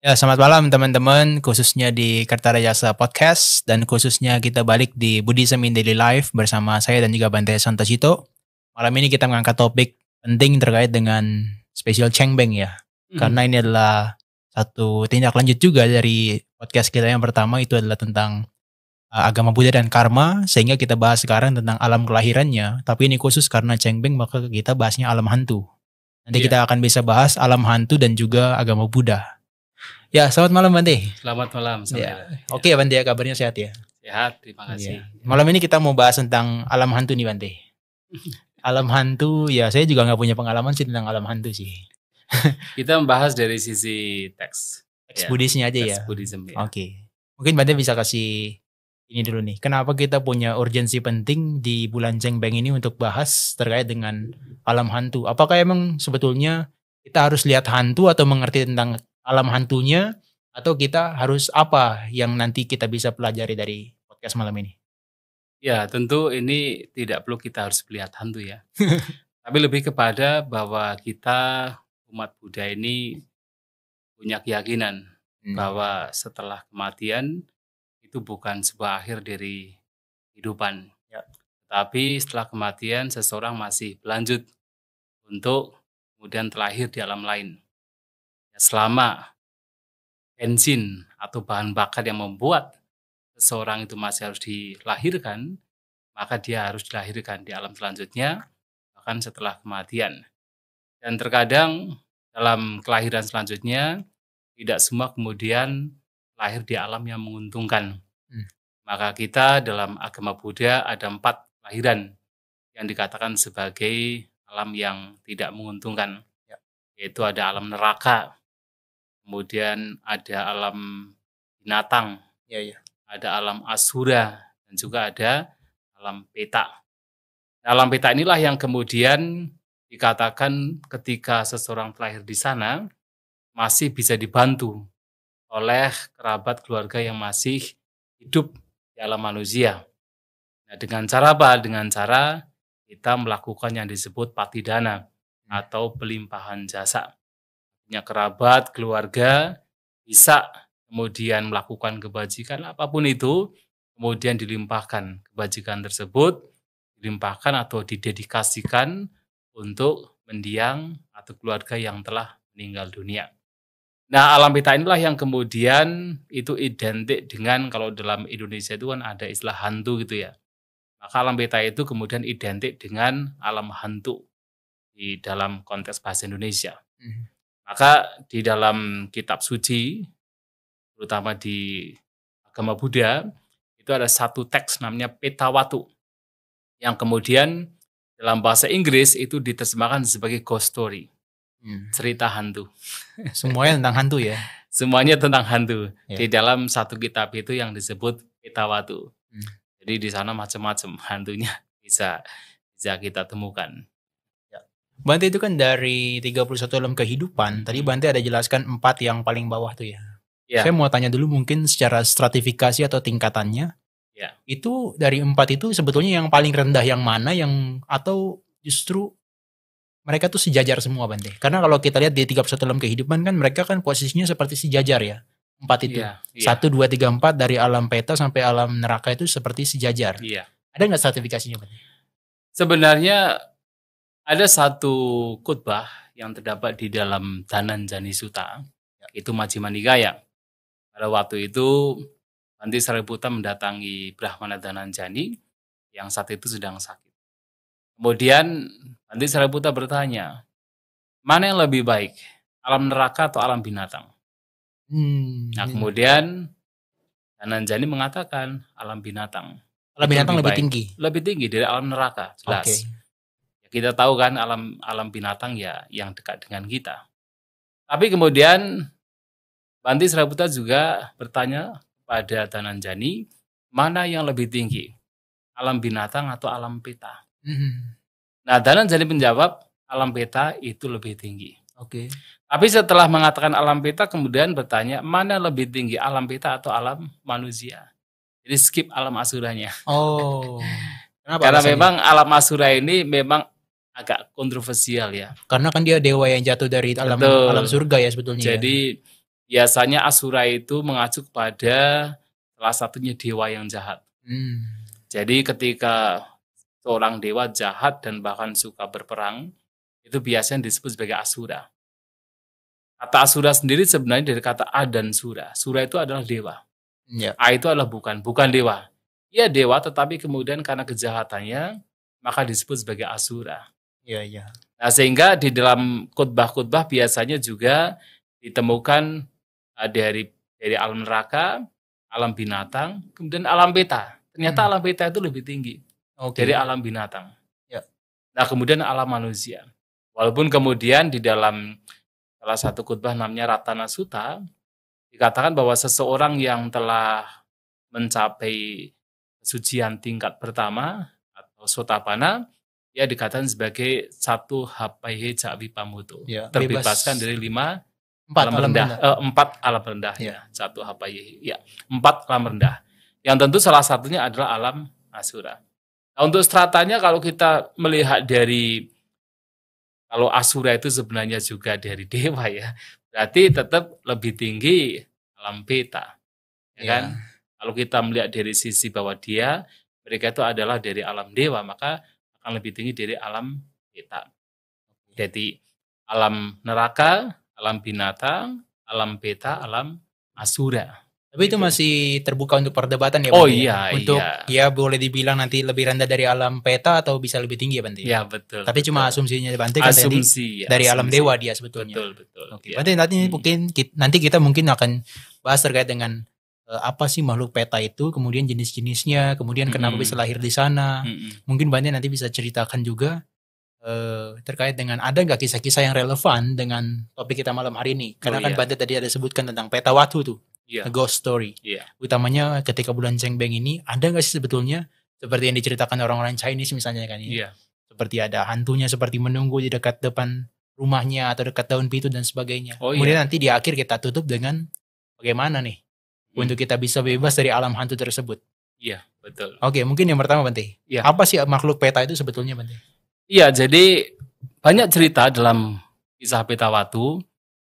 Ya, selamat malam teman-teman, khususnya di Jasa Podcast dan khususnya kita balik di Buddhism in Daily Life bersama saya dan juga Bante Santosito. Malam ini kita mengangkat topik penting terkait dengan spesial Chengbeng ya. Hmm. Karena ini adalah satu tindak lanjut juga dari podcast kita yang pertama itu adalah tentang uh, agama Buddha dan karma sehingga kita bahas sekarang tentang alam kelahirannya, tapi ini khusus karena Chengbeng maka kita bahasnya alam hantu. Nanti yeah. kita akan bisa bahas alam hantu dan juga agama Buddha. Ya, selamat malam Bante. Selamat malam. Selamat ya. Oke okay, ya. Bante ya, kabarnya sehat ya? Sehat, terima ya. kasih. Ya. Malam ini kita mau bahas tentang alam hantu nih Bante. alam hantu, ya saya juga nggak punya pengalaman sih tentang alam hantu sih. kita membahas dari sisi teks. Teks ya. Buddhisnya aja ya? Buddhism, ya. Oke. Okay. Mungkin Bante bisa kasih ini dulu nih. Kenapa kita punya urgensi penting di bulan Cengbeng ini untuk bahas terkait dengan alam hantu? Apakah emang sebetulnya kita harus lihat hantu atau mengerti tentang alam hantunya atau kita harus apa yang nanti kita bisa pelajari dari podcast malam ini? Ya, tentu ini tidak perlu kita harus melihat hantu ya. Tapi lebih kepada bahwa kita umat Buddha ini punya keyakinan hmm. bahwa setelah kematian itu bukan sebuah akhir dari kehidupan. Ya. Tapi setelah kematian seseorang masih berlanjut untuk kemudian terlahir di alam lain selama bensin atau bahan bakar yang membuat seseorang itu masih harus dilahirkan, maka dia harus dilahirkan di alam selanjutnya, bahkan setelah kematian. Dan terkadang dalam kelahiran selanjutnya, tidak semua kemudian lahir di alam yang menguntungkan. Hmm. Maka kita dalam agama Buddha ada empat kelahiran yang dikatakan sebagai alam yang tidak menguntungkan. Ya. Yaitu ada alam neraka, kemudian ada alam binatang, ya, ya. ada alam asura, dan juga hmm. ada alam peta. Nah, alam peta inilah yang kemudian dikatakan ketika seseorang terlahir di sana masih bisa dibantu oleh kerabat keluarga yang masih hidup di alam manusia. Nah, dengan cara apa? Dengan cara kita melakukan yang disebut patidana hmm. atau pelimpahan jasa punya kerabat, keluarga, bisa kemudian melakukan kebajikan apapun itu, kemudian dilimpahkan kebajikan tersebut, dilimpahkan atau didedikasikan untuk mendiang atau keluarga yang telah meninggal dunia. Nah, alam pita inilah yang kemudian itu identik dengan kalau dalam Indonesia itu kan ada istilah hantu gitu ya. Maka alam beta itu kemudian identik dengan alam hantu di dalam konteks bahasa Indonesia. Mm -hmm. Maka di dalam kitab suci, terutama di agama Buddha, itu ada satu teks namanya Peta Watu, yang kemudian dalam bahasa Inggris itu diterjemahkan sebagai ghost story, hmm. cerita hantu. Semuanya tentang hantu ya? Semuanya tentang hantu. Ya. Di dalam satu kitab itu yang disebut Petawatu. Hmm. Jadi di sana macam-macam hantunya bisa bisa kita temukan. Bante itu kan dari 31 dalam kehidupan. Tadi hmm. Bante ada jelaskan empat yang paling bawah tuh ya. Yeah. Saya mau tanya dulu mungkin secara stratifikasi atau tingkatannya. Yeah. Itu dari empat itu sebetulnya yang paling rendah yang mana yang atau justru mereka tuh sejajar semua Bante. Karena kalau kita lihat di 31 dalam kehidupan kan mereka kan posisinya seperti sejajar ya. Empat itu. Iya, iya. Satu, dua, tiga, empat dari alam peta sampai alam neraka itu seperti sejajar. Yeah. Ada nggak stratifikasinya Bante? Sebenarnya ada satu khotbah yang terdapat di dalam Jani Suta, ya. itu Majima Nikaya. Pada waktu itu Nanti Sariputta mendatangi Brahmana Jani yang saat itu sedang sakit. Kemudian Nanti Sariputta bertanya, mana yang lebih baik, alam neraka atau alam binatang? Hmm, nah ya. kemudian Jani mengatakan alam binatang. Alam binatang lebih, lebih tinggi? Lebih tinggi dari alam neraka, jelas. Okay. Kita tahu kan alam alam binatang ya yang dekat dengan kita. Tapi kemudian Banti Serabuta juga bertanya pada Dananjani, mana yang lebih tinggi? Alam binatang atau alam peta? Hmm. Nah, Dananjani menjawab, alam peta itu lebih tinggi. Oke. Okay. Tapi setelah mengatakan alam peta, kemudian bertanya, mana lebih tinggi, alam peta atau alam manusia? Jadi skip alam asuranya. Oh. Kenapa Karena alasannya? memang alam asura ini memang agak kontroversial ya. Karena kan dia dewa yang jatuh dari alam Betul. alam surga ya sebetulnya. Ya. Jadi ya. biasanya asura itu mengacu kepada salah satunya dewa yang jahat. Hmm. Jadi ketika seorang dewa jahat dan bahkan suka berperang, itu biasanya disebut sebagai asura. Kata asura sendiri sebenarnya dari kata a dan sura. Sura itu adalah dewa. Ya. A itu adalah bukan, bukan dewa. Ia dewa tetapi kemudian karena kejahatannya maka disebut sebagai asura. Iya, iya. Nah, sehingga di dalam khutbah-khutbah biasanya juga ditemukan eh, dari dari alam neraka, alam binatang, kemudian alam beta. Ternyata hmm. alam beta itu lebih tinggi okay. dari alam binatang. Ya. Nah, kemudian alam manusia. Walaupun kemudian di dalam salah satu khutbah namanya Ratana Suta dikatakan bahwa seseorang yang telah mencapai kesucian tingkat pertama atau sotapana ya dikatakan sebagai satu HPH cawi pamutu, ya, terbebaskan dari lima empat alam rendah, alam rendah. Eh, empat alam rendah ya, ya satu hapai ya empat alam rendah. Yang tentu salah satunya adalah alam asura. Nah, untuk stratanya kalau kita melihat dari kalau asura itu sebenarnya juga dari dewa ya, berarti tetap lebih tinggi alam peta, ya, ya. kan? Kalau kita melihat dari sisi bahwa dia mereka itu adalah dari alam dewa, maka yang lebih tinggi dari alam kita. Jadi alam neraka, alam binatang, alam beta, alam asura. Tapi itu masih terbuka untuk perdebatan ya. Oh Bante? Ya? iya, untuk iya. ya boleh dibilang nanti lebih rendah dari alam peta atau bisa lebih tinggi ya Bante. Ya? Iya betul. Tapi betul. cuma asumsinya Bante kan Asumsi, tadi asumsi. dari alam dewa dia sebetulnya. Betul betul. Oke. Okay. Ya. Bante nanti hmm. mungkin nanti kita mungkin akan bahas terkait dengan Eh, apa sih makhluk peta itu, kemudian jenis-jenisnya, kemudian kenapa hmm. bisa lahir di sana. Hmm. Mungkin banyak nanti bisa ceritakan juga uh, terkait dengan ada nggak kisah-kisah yang relevan dengan topik kita malam hari ini. Karena oh, kan yeah. Bante tadi ada sebutkan tentang peta waktu tuh, yeah. Iya. ghost story. Yeah. Utamanya ketika bulan Cengbeng ini ada nggak sih sebetulnya seperti yang diceritakan orang-orang Chinese misalnya kan ya? ini iya. Yeah. Seperti ada hantunya seperti menunggu di dekat depan rumahnya atau dekat daun pintu dan sebagainya. Oh, iya. Kemudian nanti di akhir kita tutup dengan bagaimana nih hmm. untuk kita bisa bebas dari alam hantu tersebut. Iya, betul. Oke, mungkin yang pertama penting. Ya. Apa sih makhluk peta itu sebetulnya penting? Iya, jadi banyak cerita dalam kisah peta watu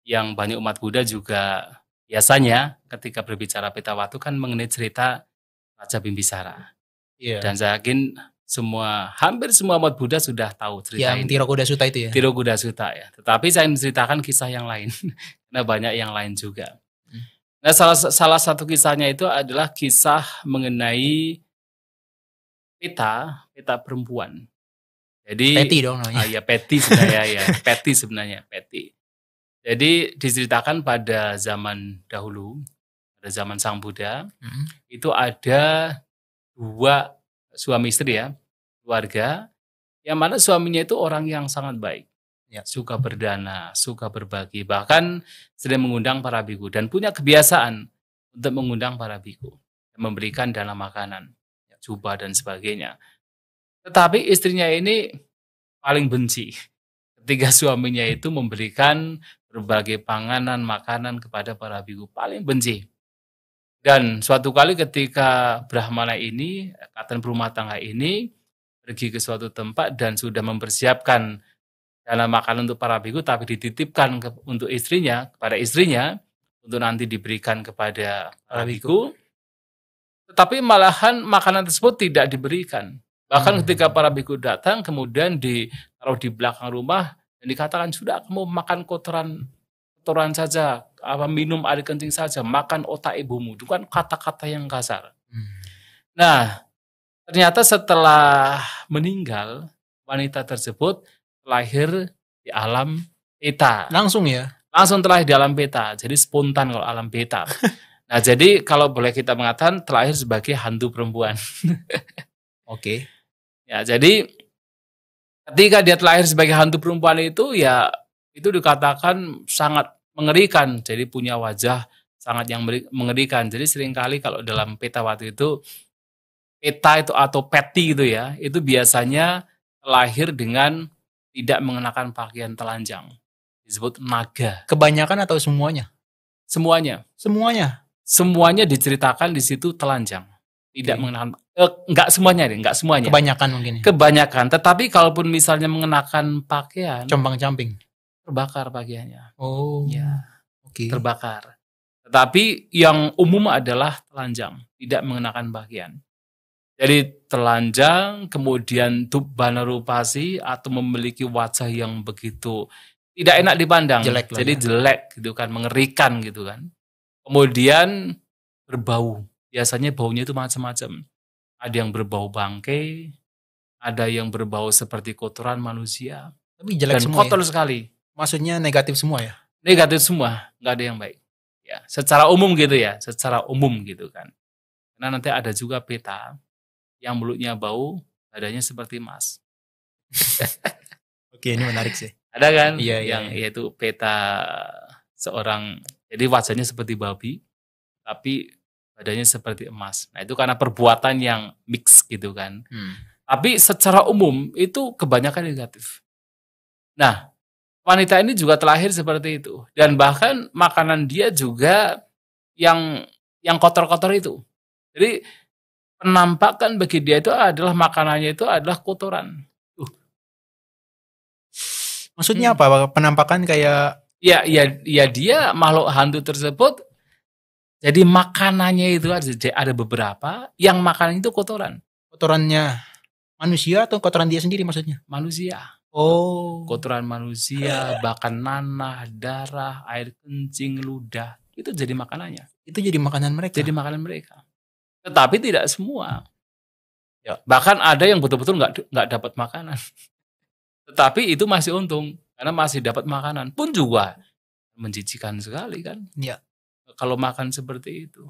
yang banyak umat Buddha juga biasanya ketika berbicara peta watu kan mengenai cerita Raja Bimbisara. Iya. Dan saya yakin semua hampir semua umat Buddha sudah tahu cerita yang ini. Tirokuda Suta itu ya. Tirokuda Suta ya. Tetapi saya menceritakan kisah yang lain karena banyak yang lain juga. Nah, salah salah satu kisahnya itu adalah kisah mengenai peta peta perempuan. Jadi Peti dong namanya. Ah, ya Peti sebenarnya ya, Peti sebenarnya, Peti. Jadi diceritakan pada zaman dahulu, pada zaman Sang Buddha, hmm. itu ada dua suami istri ya, keluarga yang mana suaminya itu orang yang sangat baik ya suka berdana, suka berbagi, bahkan sering mengundang para biku dan punya kebiasaan untuk mengundang para biku, memberikan dana makanan, ya, jubah dan sebagainya. Tetapi istrinya ini paling benci ketika suaminya itu memberikan berbagai panganan, makanan kepada para biku, paling benci. Dan suatu kali ketika Brahmana ini, katan perumah tangga ini, pergi ke suatu tempat dan sudah mempersiapkan dalam makanan untuk para biku tapi dititipkan ke, untuk istrinya kepada istrinya untuk nanti diberikan kepada para biku tetapi malahan makanan tersebut tidak diberikan bahkan hmm. ketika para biku datang kemudian ditaruh di belakang rumah dan dikatakan sudah kamu makan kotoran kotoran saja apa minum air kencing saja makan otak ibumu itu kan kata-kata yang kasar hmm. nah ternyata setelah meninggal wanita tersebut lahir di alam beta. Langsung ya? Langsung terlahir di alam beta. Jadi spontan kalau alam beta. nah jadi kalau boleh kita mengatakan terlahir sebagai hantu perempuan. Oke. okay. Ya jadi ketika dia terlahir sebagai hantu perempuan itu ya itu dikatakan sangat mengerikan. Jadi punya wajah sangat yang mengerikan. Jadi seringkali kalau dalam peta waktu itu peta itu atau peti itu ya, itu biasanya lahir dengan tidak mengenakan pakaian telanjang. Disebut naga. Kebanyakan atau semuanya? Semuanya. Semuanya. Semuanya diceritakan di situ telanjang. Tidak okay. mengenakan eh, semuanya deh, enggak semuanya. Kebanyakan mungkin. Ya? Kebanyakan, tetapi kalaupun misalnya mengenakan pakaian compang-camping terbakar pakaiannya. Oh. Ya. Oke. Terbakar. Tetapi yang umum adalah telanjang, tidak mengenakan pakaian. Jadi telanjang, kemudian rupasi atau memiliki wajah yang begitu tidak enak dipandang. Jelek Jadi ya. jelek gitu kan, mengerikan gitu kan. Kemudian berbau. Biasanya baunya itu macam-macam. Ada yang berbau bangke, ada yang berbau seperti kotoran manusia. Tapi jelek dan semua. kotor ya? sekali. Maksudnya negatif semua ya? Negatif semua, nggak ada yang baik. Ya, secara umum gitu ya, secara umum gitu kan. Karena nanti ada juga peta yang mulutnya bau, badannya seperti emas. Oke, ini menarik sih. Ada kan iya, iya, yang iya. yaitu peta seorang jadi wajahnya seperti babi tapi badannya seperti emas. Nah, itu karena perbuatan yang mix gitu kan. Hmm. Tapi secara umum itu kebanyakan negatif. Nah, wanita ini juga terlahir seperti itu dan bahkan makanan dia juga yang yang kotor-kotor itu. Jadi penampakan bagi dia itu adalah makanannya itu adalah kotoran. Uh. Maksudnya hmm. apa? Penampakan kayak ya ya ya dia makhluk hantu tersebut jadi makanannya itu ada ada beberapa yang makanan itu kotoran. Kotorannya manusia atau kotoran dia sendiri maksudnya? Manusia. Oh. Kotoran manusia, bahkan nanah, darah, air kencing, ludah. Itu jadi makanannya. Itu jadi makanan mereka. Jadi makanan mereka. Tetapi tidak semua. Ya, bahkan ada yang betul-betul nggak nggak dapat makanan. Tetapi itu masih untung karena masih dapat makanan pun juga menjijikan sekali kan. Ya. Kalau makan seperti itu.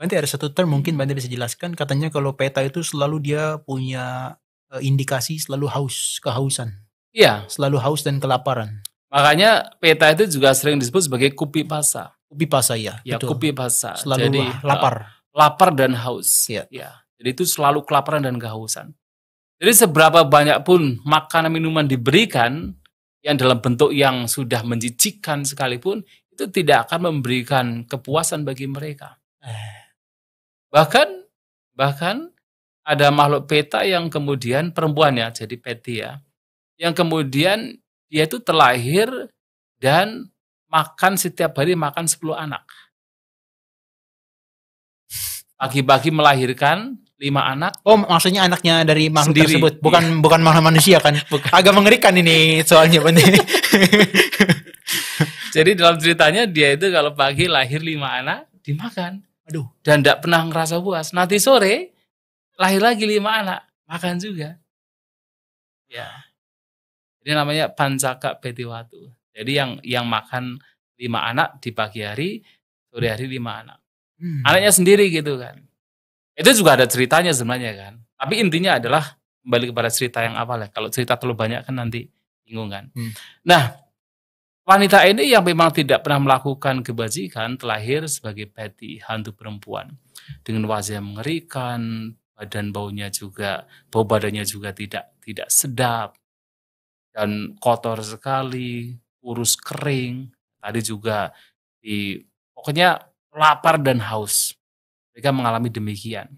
Nanti ada satu term mungkin Bante bisa jelaskan katanya kalau peta itu selalu dia punya eh, indikasi selalu haus, kehausan. Iya, selalu haus dan kelaparan. Makanya peta itu juga sering disebut sebagai kupi pasa. Kupi pasa ya. Ya betul. kupi pasa. Selalu Jadi, lapar lapar dan haus. Ya. ya. Jadi itu selalu kelaparan dan kehausan. Jadi seberapa banyak pun makanan minuman diberikan yang dalam bentuk yang sudah menjijikkan sekalipun itu tidak akan memberikan kepuasan bagi mereka. Bahkan bahkan ada makhluk peta yang kemudian perempuannya jadi peti ya. Yang kemudian dia itu terlahir dan makan setiap hari makan 10 anak pagi-pagi melahirkan lima anak. Oh, maksudnya anaknya dari makhluk Sendiri. tersebut, bukan iya. bukan makhluk manusia kan? Bukan. Agak mengerikan ini soalnya Jadi dalam ceritanya dia itu kalau pagi lahir lima anak dimakan. Aduh. Dan tidak pernah ngerasa puas. Nanti sore lahir lagi lima anak makan juga. Ya. Jadi namanya pancaka petiwatu. Jadi yang yang makan lima anak di pagi hari, sore hari lima anak hmm. anaknya sendiri gitu kan itu juga ada ceritanya sebenarnya kan tapi intinya adalah kembali kepada cerita yang awal ya kalau cerita terlalu banyak kan nanti bingung kan hmm. nah wanita ini yang memang tidak pernah melakukan kebajikan terlahir sebagai peti hantu perempuan dengan wajah yang mengerikan badan baunya juga bau badannya juga tidak tidak sedap dan kotor sekali kurus kering tadi juga di pokoknya lapar dan haus. Mereka mengalami demikian.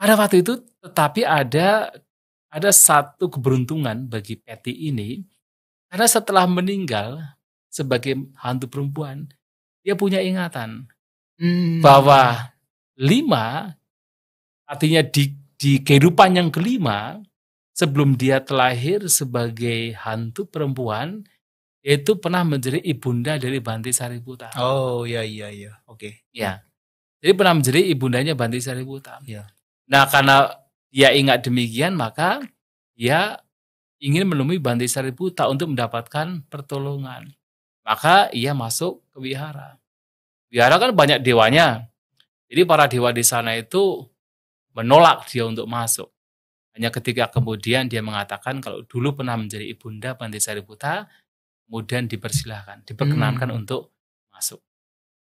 Pada waktu itu, tetapi ada ada satu keberuntungan bagi Patty ini karena setelah meninggal sebagai hantu perempuan, dia punya ingatan hmm. bahwa lima artinya di di kehidupan yang kelima sebelum dia terlahir sebagai hantu perempuan, yaitu pernah menjadi ibunda dari Banti Sariputama. Oh iya iya iya. Oke. Okay. Ya. Jadi pernah menjadi ibundanya Banti Sariputama. Iya. Nah, karena ia ingat demikian maka ia ingin menemui Banti Sariputta untuk mendapatkan pertolongan. Maka ia masuk ke wihara. Wihara kan banyak dewanya. Jadi para dewa di sana itu menolak dia untuk masuk. Hanya ketika kemudian dia mengatakan kalau dulu pernah menjadi ibunda Banti Sariputta, kemudian dipersilahkan, diperkenankan hmm. untuk masuk.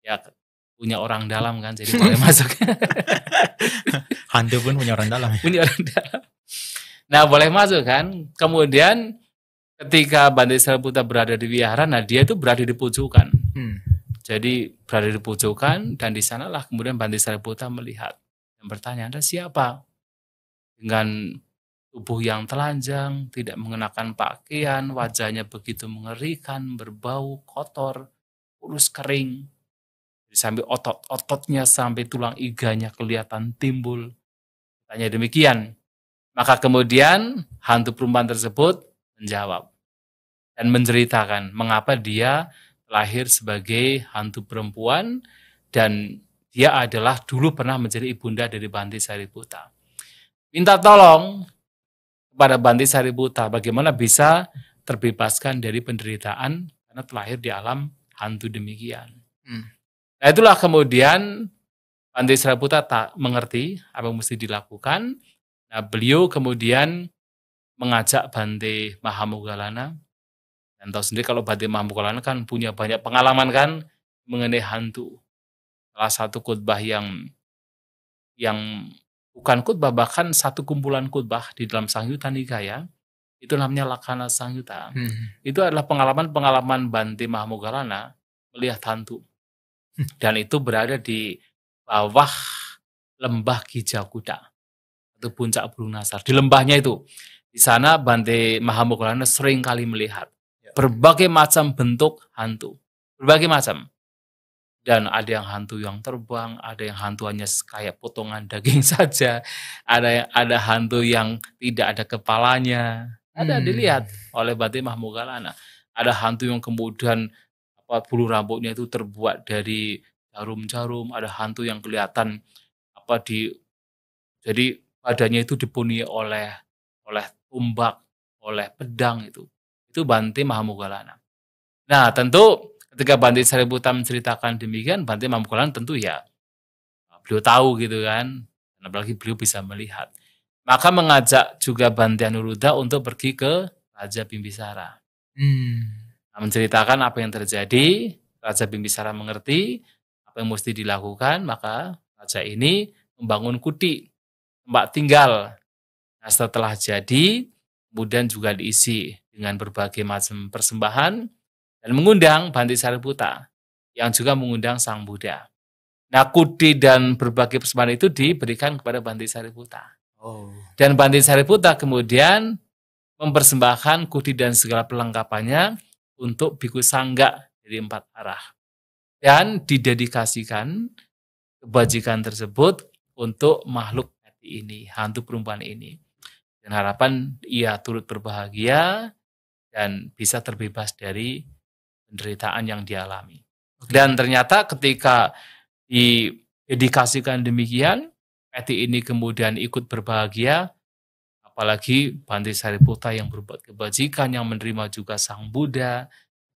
Ya punya orang dalam kan, jadi boleh masuk. Hande pun punya orang dalam. Ya? punya orang dalam. Nah boleh masuk kan. Kemudian ketika Bante Sariputta berada di wihara, nah dia itu berada di pojokan. Hmm. Jadi berada di pojokan dan di sanalah kemudian Bante Sariputta melihat dan bertanya, Anda siapa? Dengan tubuh yang telanjang, tidak mengenakan pakaian, wajahnya begitu mengerikan, berbau, kotor, kurus kering. Jadi sampai otot-ototnya, sampai tulang iganya kelihatan timbul. Tanya demikian. Maka kemudian hantu perempuan tersebut menjawab dan menceritakan mengapa dia lahir sebagai hantu perempuan dan dia adalah dulu pernah menjadi ibunda dari Banti Sariputa. Minta tolong pada Sari Buta, bagaimana bisa terbebaskan dari penderitaan karena terlahir di alam hantu demikian. Hmm. Nah itulah kemudian Sari Buta tak mengerti apa yang mesti dilakukan. Nah beliau kemudian mengajak Banti Mahamugalana dan tahu sendiri kalau Banti Mahamugalana kan punya banyak pengalaman kan mengenai hantu. Salah satu khotbah yang yang bukan khutbah bahkan satu kumpulan khutbah di dalam Sangyuta Nikaya itu namanya Lakana Sangyuta. Hmm. Itu adalah pengalaman-pengalaman Bante Mahamogalana melihat hantu. Hmm. Dan itu berada di bawah lembah Kuda atau puncak Burung Nasar. Di lembahnya itu, di sana Bante Mahamogalana sering kali melihat ya. berbagai macam bentuk hantu. Berbagai macam dan ada yang hantu yang terbang, ada yang hantu hanya kayak potongan daging saja, ada yang ada hantu yang tidak ada kepalanya. Ada hmm. dilihat oleh Batin Mahmugalana. Ada hantu yang kemudian apa bulu rambutnya itu terbuat dari jarum-jarum, ada hantu yang kelihatan apa di jadi badannya itu dipenuhi oleh oleh tumbak, oleh pedang itu. Itu Banti Mahmugalana. Nah, tentu ketika Bante Sariputta menceritakan demikian, Bante Mamukulan tentu ya beliau tahu gitu kan, apalagi beliau bisa melihat. Maka mengajak juga Bante Anuruddha untuk pergi ke Raja Bimbisara. Hmm. Nah, menceritakan apa yang terjadi, Raja Bimbisara mengerti apa yang mesti dilakukan, maka raja ini membangun kuti, tempat tinggal. Nah, setelah jadi, kemudian juga diisi dengan berbagai macam persembahan, dan mengundang Banti Sariputa yang juga mengundang Sang Buddha. Nah, kudi dan berbagai persembahan itu diberikan kepada Banti Sariputa. Oh. Dan Banti Sariputa kemudian mempersembahkan kudi dan segala perlengkapannya untuk biku sangga dari empat arah. Dan didedikasikan kebajikan tersebut untuk makhluk hati ini, hantu perempuan ini. Dan harapan ia turut berbahagia dan bisa terbebas dari penderitaan yang dialami. Okay. Dan ternyata ketika didedikasikan demikian, peti ini kemudian ikut berbahagia, apalagi Bante Sariputa yang berbuat kebajikan, yang menerima juga Sang Buddha,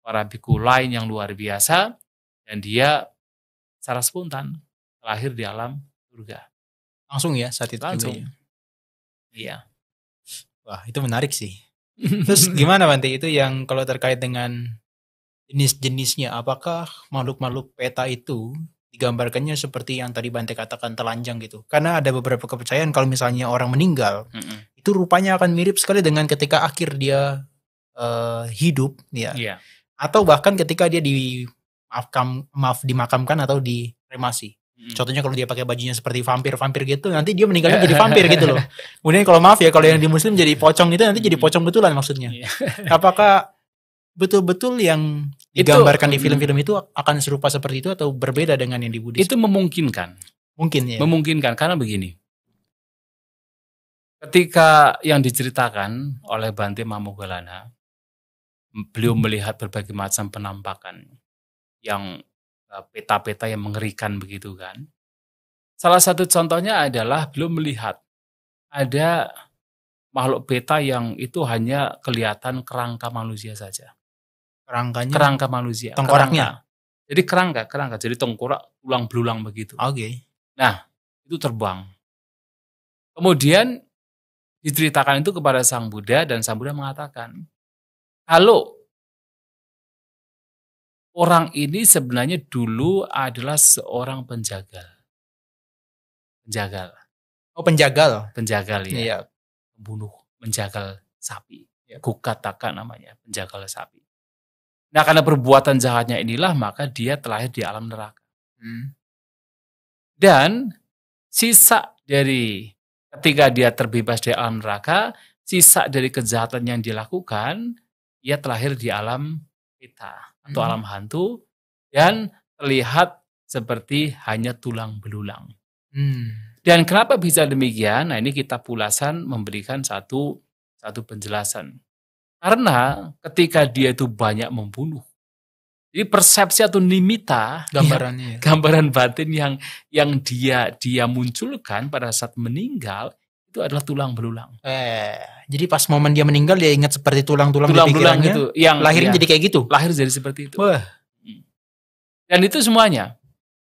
para biku lain yang luar biasa, dan dia secara spontan lahir di alam surga. Langsung ya saat itu Langsung. juga. Iya. Wah itu menarik sih. Terus gimana Bante itu yang kalau terkait dengan jenis-jenisnya apakah makhluk-makhluk peta itu digambarkannya seperti yang tadi Bante katakan telanjang gitu. Karena ada beberapa kepercayaan kalau misalnya orang meninggal, mm -hmm. itu rupanya akan mirip sekali dengan ketika akhir dia uh, hidup, ya. Yeah. Atau bahkan ketika dia di makam maaf dimakamkan atau diremasi. Mm Contohnya kalau dia pakai bajunya seperti vampir-vampir gitu, nanti dia meninggalnya jadi vampir gitu loh. Kemudian kalau maaf ya, kalau yang di Muslim jadi pocong itu nanti jadi pocong betulan maksudnya. Iya. Apakah betul-betul yang digambarkan itu, di film-film itu akan serupa seperti itu atau berbeda dengan yang di Buddhis? Itu memungkinkan. Mungkin ya. Memungkinkan karena begini. Ketika yang diceritakan oleh Bante Mamogalana, beliau melihat berbagai macam penampakan yang e, peta-peta yang mengerikan begitu kan. Salah satu contohnya adalah belum melihat ada makhluk peta yang itu hanya kelihatan kerangka manusia saja Kerangkanya. Kerangka manusia. Tengkoraknya. Kerangka. Jadi kerangka, kerangka. Jadi tengkorak ulang belulang begitu. Oke. Okay. Nah, itu terbang. Kemudian diceritakan itu kepada Sang Buddha dan Sang Buddha mengatakan, "Kalau orang ini sebenarnya dulu adalah seorang penjagal. Penjagal. Oh, penjagal. Penjagal ya. Iya. Pembunuh, penjagal sapi. Iya. kukatakan namanya, penjagal sapi. Nah karena perbuatan jahatnya inilah maka dia terlahir di alam neraka. Hmm. Dan sisa dari ketika dia terbebas dari alam neraka, sisa dari kejahatan yang dilakukan, ia terlahir di alam kita atau hmm. alam hantu dan terlihat seperti hanya tulang belulang. Hmm. Dan kenapa bisa demikian? Nah ini kita pulasan memberikan satu satu penjelasan. Karena ketika dia itu banyak membunuh, jadi persepsi atau nimita gambarannya, ya, gambaran batin yang yang dia dia munculkan pada saat meninggal itu adalah tulang belulang. Eh, jadi pas momen dia meninggal dia ingat seperti tulang-tulang tulang belulang gitu. Yang lahirnya ya, jadi kayak gitu. Lahir jadi seperti itu. Wah. Hmm. Dan itu semuanya,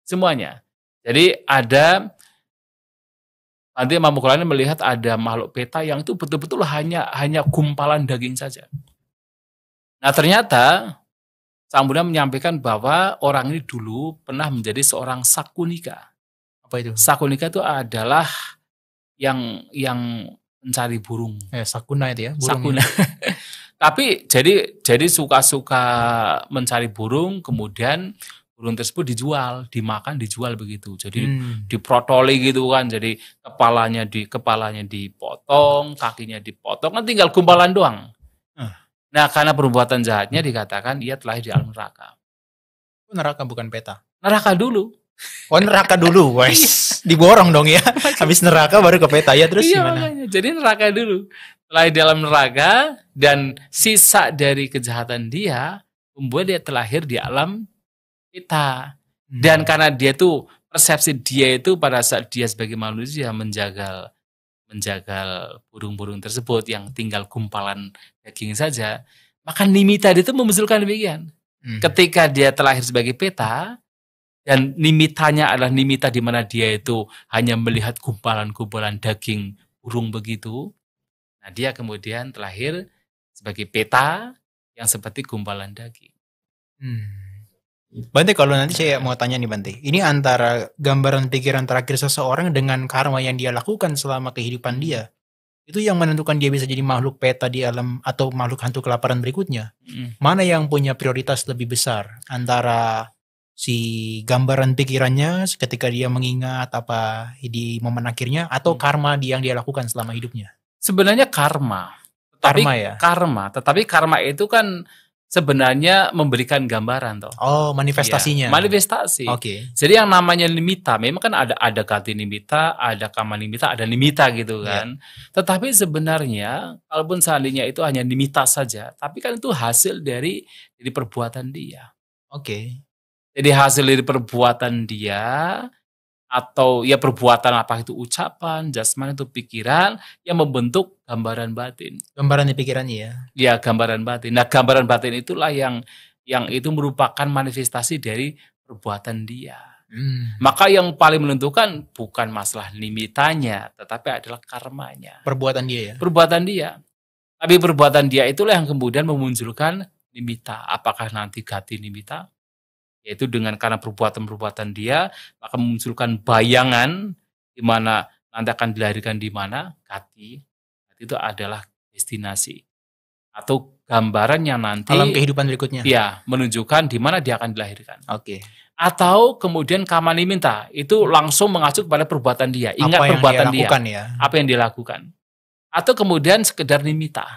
semuanya. Jadi ada Nanti Imam melihat ada makhluk peta yang itu betul-betul hanya hanya gumpalan daging saja. Nah ternyata sang Buddha menyampaikan bahwa orang ini dulu pernah menjadi seorang sakunika. Apa itu? Sakunika itu adalah yang yang mencari burung. Eh, sakuna itu ya. Burung sakuna. Tapi jadi jadi suka-suka mencari burung, kemudian burung tersebut dijual, dimakan, dijual begitu. Jadi hmm. diprotoli gitu kan. Jadi kepalanya di kepalanya dipotong, kakinya dipotong, kan tinggal gumpalan doang. Uh. Nah, karena perbuatan jahatnya dikatakan ia telah di alam neraka. Oh, neraka bukan peta. Neraka dulu. Oh neraka dulu, wes iya. diborong dong ya. Habis neraka baru ke peta ya terus iya, gimana? Makanya. Jadi neraka dulu. Telah di dalam neraka dan sisa dari kejahatan dia membuat dia terlahir di alam kita. Hmm. Dan karena dia tuh persepsi dia itu pada saat dia sebagai manusia menjagal menjagal burung-burung tersebut yang tinggal gumpalan daging saja, maka Nimi tadi itu memunculkan demikian. Hmm. Ketika dia terlahir sebagai peta dan nimitanya adalah nimita di mana dia itu hanya melihat gumpalan-gumpalan daging burung begitu. Nah, dia kemudian terlahir sebagai peta yang seperti gumpalan daging. Hmm. Bante kalau nanti saya mau tanya nih Bante, ini antara gambaran pikiran terakhir seseorang dengan karma yang dia lakukan selama kehidupan dia, itu yang menentukan dia bisa jadi makhluk peta di alam atau makhluk hantu kelaparan berikutnya. Hmm. Mana yang punya prioritas lebih besar antara si gambaran pikirannya ketika dia mengingat apa di momen akhirnya atau hmm. karma yang dia lakukan selama hidupnya? Sebenarnya karma. Tetapi karma ya. Karma, tetapi karma itu kan sebenarnya memberikan gambaran toh. Oh, manifestasinya. Ya, manifestasi. Oke. Okay. Jadi yang namanya limita, memang kan ada ada kata limita, ada kama limita, ada limita gitu iya. kan. Yeah. Tetapi sebenarnya walaupun seandainya itu hanya limita saja, tapi kan itu hasil dari dari perbuatan dia. Oke. Okay. Jadi hasil dari perbuatan dia atau ya perbuatan apa itu ucapan, jasmani itu pikiran yang membentuk gambaran batin. Gambaran di pikiran ya. Ya, gambaran batin. Nah, gambaran batin itulah yang yang itu merupakan manifestasi dari perbuatan dia. Hmm. Maka yang paling menentukan bukan masalah limitanya, tetapi adalah karmanya. Perbuatan dia ya. Perbuatan dia. Tapi perbuatan dia itulah yang kemudian memunculkan limita. Apakah nanti gati limita? yaitu dengan karena perbuatan-perbuatan dia maka memunculkan bayangan di mana nanti akan dilahirkan di mana Kati. itu adalah destinasi atau gambaran yang nanti dalam kehidupan berikutnya. Ya, menunjukkan di mana dia akan dilahirkan. Oke. Okay. Atau kemudian Kamani minta itu langsung mengacu kepada perbuatan dia, ingat apa perbuatan dia, lakukan, dia, ya? apa yang dilakukan Atau kemudian sekedar nimita.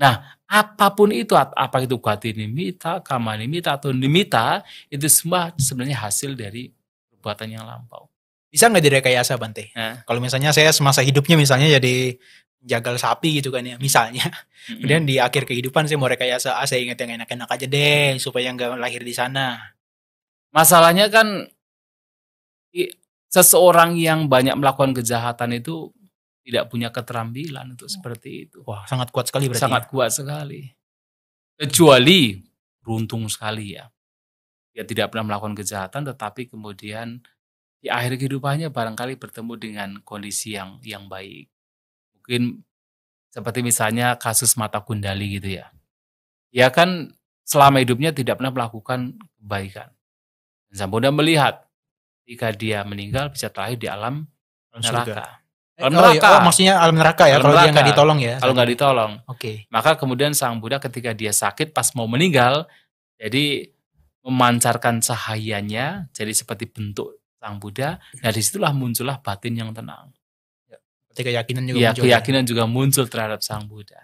Nah, apapun itu apa itu gati nimita, kama nimita atau nimita itu semua sebenarnya hasil dari perbuatan yang lampau. Bisa nggak direkayasa Bante? Nah. Kalau misalnya saya semasa hidupnya misalnya jadi jagal sapi gitu kan ya misalnya. hmm Kemudian di akhir kehidupan saya mau rekayasa, ah, saya ingat yang enak-enak aja deh supaya nggak lahir di sana. Masalahnya kan seseorang yang banyak melakukan kejahatan itu tidak punya keterampilan untuk hmm. seperti itu. Wah, sangat kuat sekali berarti. Sangat ya? kuat sekali. Kecuali beruntung sekali ya. Dia tidak pernah melakukan kejahatan tetapi kemudian di akhir kehidupannya barangkali bertemu dengan kondisi yang yang baik. Mungkin seperti misalnya kasus Mata Kundali gitu ya. Ya kan selama hidupnya tidak pernah melakukan kebaikan. Dan Sambuddha melihat jika dia meninggal bisa terakhir di alam neraka. Eh, alam neraka. Oh, maksudnya alam neraka ya alam kalau dia nggak ditolong ya. Kalau nggak ditolong. Oke. Okay. Maka kemudian sang Buddha ketika dia sakit pas mau meninggal, jadi memancarkan cahayanya, jadi seperti bentuk sang Buddha. Nah disitulah muncullah batin yang tenang. Ketika ya, keyakinan juga iya, ya, muncul. keyakinan ya. juga muncul terhadap sang Buddha.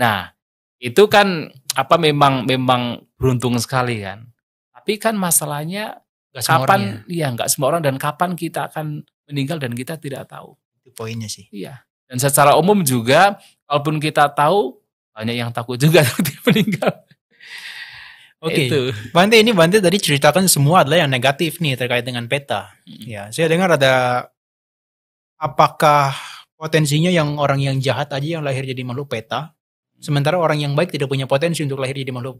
Nah itu kan apa memang memang beruntung sekali kan. Tapi kan masalahnya gak kapan, ya iya, nggak semua orang dan kapan kita akan meninggal dan kita tidak tahu itu poinnya sih iya dan secara umum juga walaupun kita tahu banyak yang takut juga dia meninggal Oke, okay. Bante ini Bante tadi ceritakan semua adalah yang negatif nih terkait dengan peta. Hmm. Ya, saya dengar ada apakah potensinya yang orang yang jahat aja yang lahir jadi makhluk peta, sementara orang yang baik tidak punya potensi untuk lahir jadi makhluk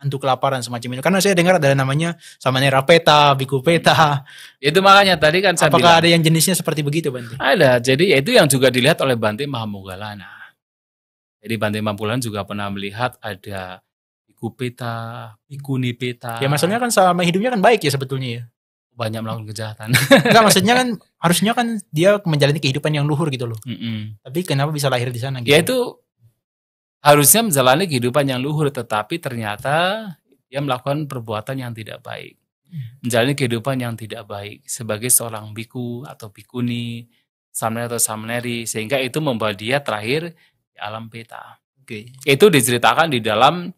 hantu kelaparan semacam itu. Karena saya dengar ada namanya sama Nera Peta, Biku Peta. Hmm. Itu makanya tadi kan saya Apakah bilang, ada yang jenisnya seperti begitu Bante? Ada, jadi ya itu yang juga dilihat oleh Bante Mahamogalana. Jadi Bante Mampulan juga pernah melihat ada Biku Peta, biku Peta. Ya maksudnya kan sama hidupnya kan baik ya sebetulnya ya banyak melakukan kejahatan. Enggak maksudnya kan harusnya kan dia menjalani kehidupan yang luhur gitu loh. Mm -mm. Tapi kenapa bisa lahir di sana? Gitu? Ya itu harusnya menjalani kehidupan yang luhur tetapi ternyata dia melakukan perbuatan yang tidak baik hmm. menjalani kehidupan yang tidak baik sebagai seorang biku atau bikuni samneri atau samneri sehingga itu membawa dia terakhir di alam peta okay. itu diceritakan di dalam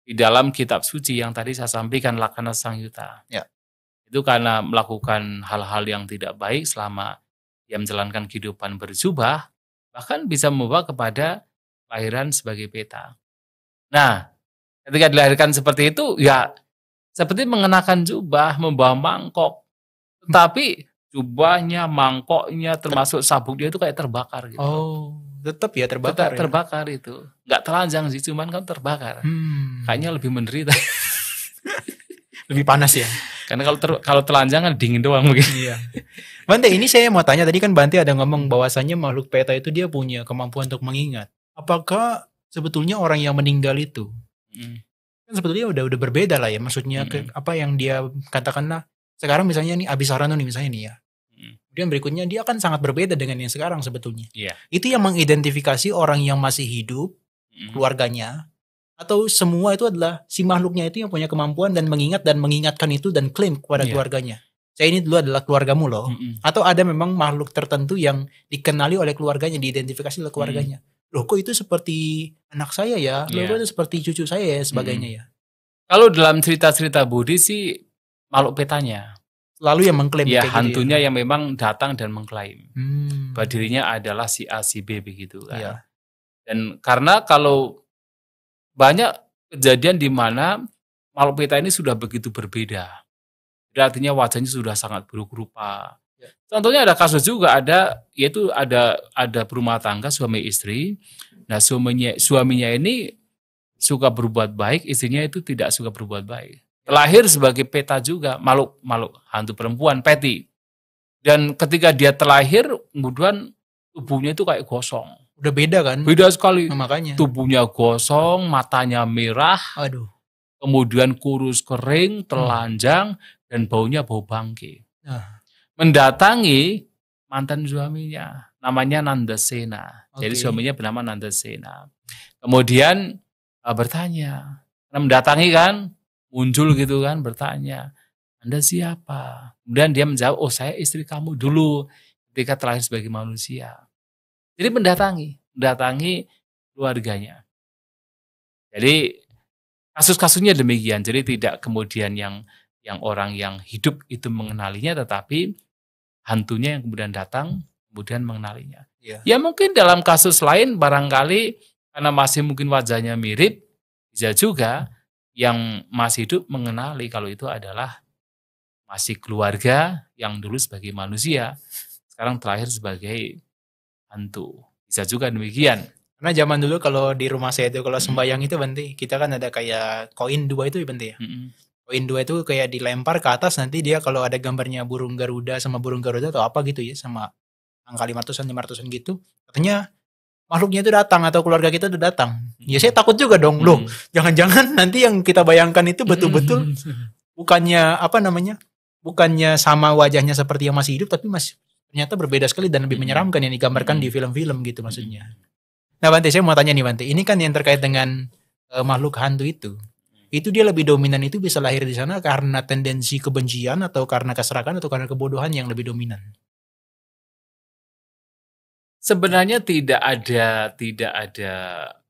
di dalam kitab suci yang tadi saya sampaikan lakana sang yuta ya. itu karena melakukan hal-hal yang tidak baik selama dia menjalankan kehidupan berjubah bahkan bisa membawa kepada kelahiran sebagai peta. Nah, ketika dilahirkan seperti itu, ya seperti mengenakan jubah, membawa mangkok. Tetapi jubahnya, mangkoknya, termasuk sabuk dia itu kayak terbakar gitu. Oh, tetap ya terbakar. Tetap ya? terbakar itu. Gak telanjang sih, cuman kan terbakar. Hmm. Kayaknya lebih menderita. lebih panas ya. Karena kalau ter, kalau telanjang kan dingin doang mungkin. Iya. Bante, ini saya mau tanya tadi kan Bante ada ngomong bahwasannya makhluk peta itu dia punya kemampuan untuk mengingat apakah sebetulnya orang yang meninggal itu mm. kan sebetulnya udah udah berbeda lah ya maksudnya mm. ke, apa yang dia katakanlah sekarang misalnya nih Abi Sarano nih misalnya nih ya mm. kemudian berikutnya dia akan sangat berbeda dengan yang sekarang sebetulnya yeah. itu yang mengidentifikasi orang yang masih hidup mm. keluarganya atau semua itu adalah si makhluknya itu yang punya kemampuan dan mengingat dan mengingatkan itu dan klaim kepada yeah. keluarganya saya ini dulu adalah keluargamu loh. Mm -hmm. Atau ada memang makhluk tertentu yang dikenali oleh keluarganya, diidentifikasi oleh keluarganya. Mm loh kok itu seperti anak saya ya, loh yeah. itu seperti cucu saya ya, sebagainya hmm. ya. Kalau dalam cerita-cerita Budi sih makhluk petanya. Lalu yang mengklaim. Ya, gitu ya hantunya yang memang datang dan mengklaim. Hmm. Bahwa dirinya adalah si A, si B begitu kan. Yeah. Dan karena kalau banyak kejadian di mana makhluk peta ini sudah begitu berbeda. artinya wajahnya sudah sangat buruk rupa. Tentunya Contohnya ada kasus juga ada yaitu ada ada berumah tangga suami istri. Nah suaminya suaminya ini suka berbuat baik, istrinya itu tidak suka berbuat baik. Lahir sebagai peta juga makhluk makhluk hantu perempuan peti. Dan ketika dia terlahir, kemudian tubuhnya itu kayak gosong. Udah beda kan? Beda sekali. Nah, makanya. Tubuhnya gosong, matanya merah. Aduh. Kemudian kurus kering, telanjang, hmm. dan baunya bau bangke. Nah mendatangi mantan suaminya namanya Nandasena. Okay. Jadi suaminya bernama Nandasena. Kemudian uh, bertanya, karena mendatangi kan muncul gitu kan bertanya, Anda siapa? Kemudian dia menjawab, oh saya istri kamu dulu ketika terlahir sebagai manusia. Jadi mendatangi, mendatangi keluarganya. Jadi kasus-kasusnya demikian. Jadi tidak kemudian yang yang orang yang hidup itu mengenalinya tetapi hantunya yang kemudian datang kemudian mengenalinya. Ya. ya mungkin dalam kasus lain barangkali karena masih mungkin wajahnya mirip bisa juga yang masih hidup mengenali kalau itu adalah masih keluarga yang dulu sebagai manusia sekarang terakhir sebagai hantu. Bisa juga demikian. Karena zaman dulu kalau di rumah saya itu kalau sembayang itu Benti, kita kan ada kayak koin dua itu Benti ya. Mm -hmm. Poin dua itu kayak dilempar ke atas nanti dia kalau ada gambarnya burung Garuda sama burung Garuda atau apa gitu ya sama angka lima ratusan lima ratusan gitu. Katanya makhluknya itu datang atau keluarga kita itu datang. Ya saya hmm. takut juga dong, hmm. loh. Jangan-jangan nanti yang kita bayangkan itu betul-betul bukannya apa namanya? Bukannya sama wajahnya seperti yang masih hidup tapi masih ternyata berbeda sekali dan lebih hmm. menyeramkan yang digambarkan di hmm. film-film gitu maksudnya. Nah, Bante saya mau tanya nih Bante, ini kan yang terkait dengan uh, makhluk hantu itu itu dia lebih dominan itu bisa lahir di sana karena tendensi kebencian atau karena keserakan atau karena kebodohan yang lebih dominan. Sebenarnya tidak ada tidak ada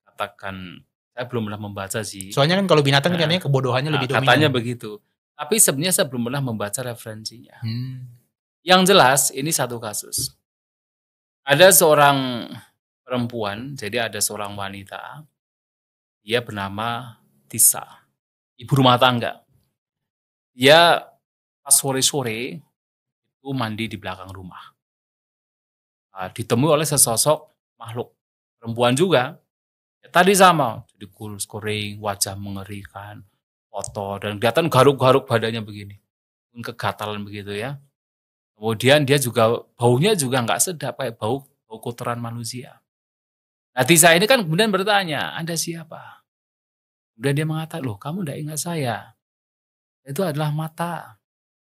katakan saya belum pernah membaca sih. Soalnya kan kalau binatang nah, katanya kebodohannya nah, lebih dominan. Katanya begitu. Tapi sebenarnya saya belum pernah membaca referensinya. Hmm. Yang jelas ini satu kasus. Ada seorang perempuan, jadi ada seorang wanita. Dia bernama Tisa ibu rumah tangga. Dia pas sore-sore itu mandi di belakang rumah. Nah, ditemui oleh sesosok makhluk perempuan juga. Ya, tadi sama, jadi kurus kering, wajah mengerikan, kotor dan kelihatan garuk-garuk badannya begini, kegatalan begitu ya. Kemudian dia juga baunya juga nggak sedap kayak bau bau kotoran manusia. Nah, Tisa ini kan kemudian bertanya, Anda siapa? Kemudian dia mengatakan, loh kamu tidak ingat saya. itu adalah mata.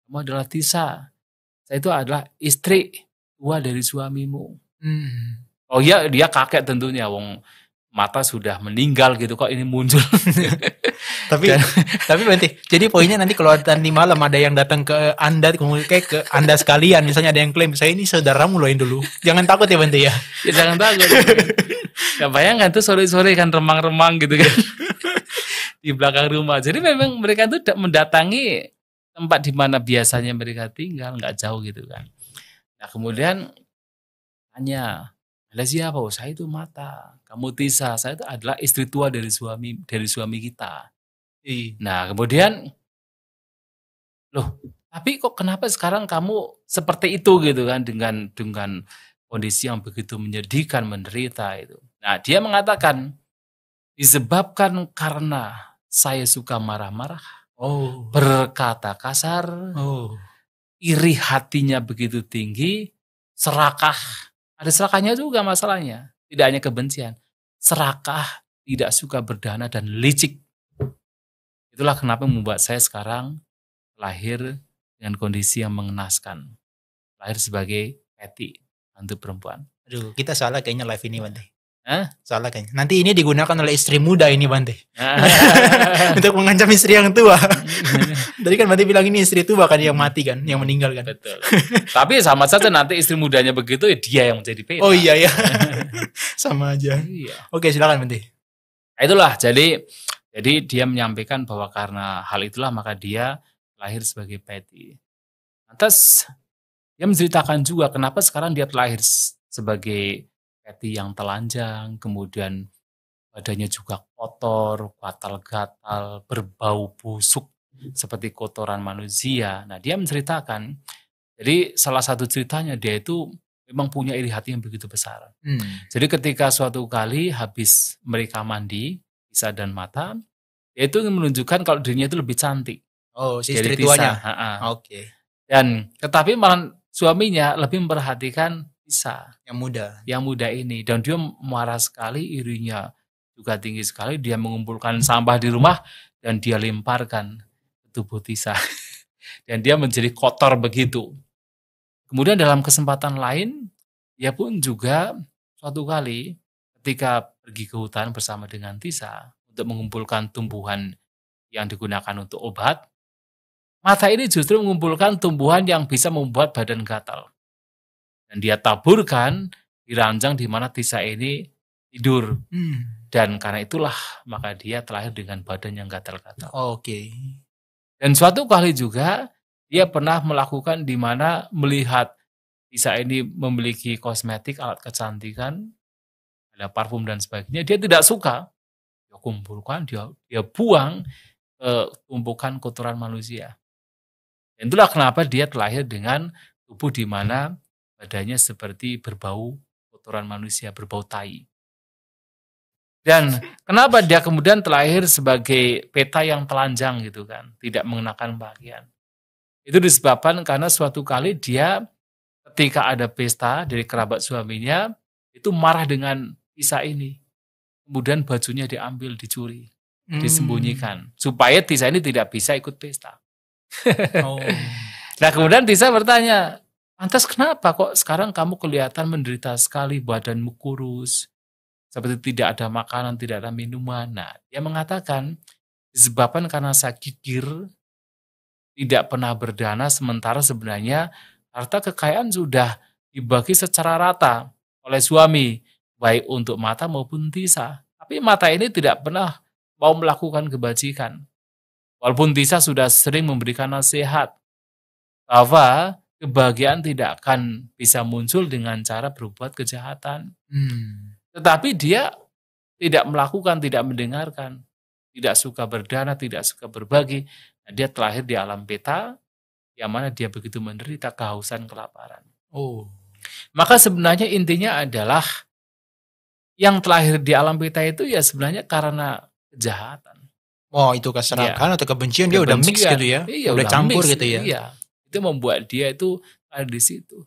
Kamu adalah Tisa. Saya itu adalah istri tua dari suamimu. Hmm. Oh iya, dia kakek tentunya. Wong mata sudah meninggal gitu kok ini muncul. tapi Dan, tapi berarti jadi poinnya nanti kalau nanti malam ada yang datang ke Anda kemudian kayak ke Anda sekalian misalnya ada yang klaim saya ini saudaramu loin dulu. Jangan takut ya Bante ya. ya jangan takut. ya bayangkan tuh sore-sore kan remang-remang gitu kan di belakang rumah. Jadi memang mereka itu mendatangi tempat di mana biasanya mereka tinggal, nggak jauh gitu kan. Nah kemudian hanya ada siapa? Oh, saya itu mata. Kamu Tisa, saya itu adalah istri tua dari suami dari suami kita. Nah, kemudian loh, tapi kok kenapa sekarang kamu seperti itu gitu kan dengan dengan kondisi yang begitu menyedihkan, menderita itu. Nah, dia mengatakan disebabkan karena saya suka marah-marah, oh. berkata kasar, oh. iri hatinya begitu tinggi, serakah. Ada serakahnya juga masalahnya, tidak hanya kebencian. Serakah, tidak suka berdana dan licik. Itulah kenapa membuat saya sekarang lahir dengan kondisi yang mengenaskan. Lahir sebagai peti untuk perempuan. Aduh, kita salah kayaknya live ini Wante. Hah? kayaknya. Nanti ini digunakan oleh istri muda ini Bante. Ah. Untuk mengancam istri yang tua. Tadi kan Bante bilang ini istri tua kan yang mati kan, yang meninggal kan. Betul. Tapi sama saja nanti istri mudanya begitu ya dia yang menjadi peta. Oh iya ya. sama aja. Iya. Oke, silakan Bante. Nah, itulah jadi jadi dia menyampaikan bahwa karena hal itulah maka dia lahir sebagai peti. Lantas dia menceritakan juga kenapa sekarang dia terlahir sebagai peti yang telanjang, kemudian badannya juga kotor, gatal-gatal, berbau busuk seperti kotoran manusia. Nah, dia menceritakan, jadi salah satu ceritanya dia itu memang punya iri hati yang begitu besar. Hmm. Jadi ketika suatu kali habis mereka mandi, bisa dan Mata, dia itu menunjukkan kalau dirinya itu lebih cantik. Oh, si istri tuanya. Oke. Okay. Dan tetapi malah suaminya lebih memperhatikan Isa yang muda yang muda ini dan dia marah sekali irinya juga tinggi sekali dia mengumpulkan sampah di rumah dan dia lemparkan ke tubuh Tisa dan dia menjadi kotor begitu kemudian dalam kesempatan lain dia pun juga suatu kali ketika pergi ke hutan bersama dengan Tisa untuk mengumpulkan tumbuhan yang digunakan untuk obat mata ini justru mengumpulkan tumbuhan yang bisa membuat badan gatal dan dia taburkan di ranjang di mana Tisa ini tidur. Hmm. Dan karena itulah maka dia terlahir dengan badan yang gatal-gatal. Oke. Okay. Dan suatu kali juga dia pernah melakukan di mana melihat Tisa ini memiliki kosmetik, alat kecantikan, ada parfum dan sebagainya. Dia tidak suka. Dia kumpulkan, dia dia buang ke tumpukan kotoran manusia. Dan itulah kenapa dia terlahir dengan tubuh di mana badannya seperti berbau kotoran manusia, berbau tai. Dan kenapa dia kemudian terlahir sebagai peta yang telanjang gitu kan, tidak mengenakan pakaian. Itu disebabkan karena suatu kali dia ketika ada pesta dari kerabat suaminya, itu marah dengan Isa ini. Kemudian bajunya diambil, dicuri, hmm. disembunyikan. Supaya Tisa ini tidak bisa ikut pesta. oh. nah kemudian Tisa bertanya, Lantas kenapa kok sekarang kamu kelihatan menderita sekali, badanmu kurus, seperti tidak ada makanan, tidak ada minuman. Nah, dia mengatakan disebabkan karena saya kikir tidak pernah berdana sementara sebenarnya harta kekayaan sudah dibagi secara rata oleh suami baik untuk mata maupun Tisa. Tapi mata ini tidak pernah mau melakukan kebajikan. Walaupun Tisa sudah sering memberikan nasihat bahwa kebahagiaan tidak akan bisa muncul dengan cara berbuat kejahatan. Hmm. Tetapi dia tidak melakukan, tidak mendengarkan, tidak suka berdana, tidak suka berbagi. Nah, dia terlahir di alam peta, yang mana dia begitu menderita kehausan, kelaparan. Oh. Maka sebenarnya intinya adalah yang terlahir di alam peta itu ya sebenarnya karena kejahatan. Oh, itu keserakan ya. atau kebencian, kebencian dia udah mix gitu ya. Iya, udah, udah campur mix, gitu ya. Iya itu membuat dia itu ada di situ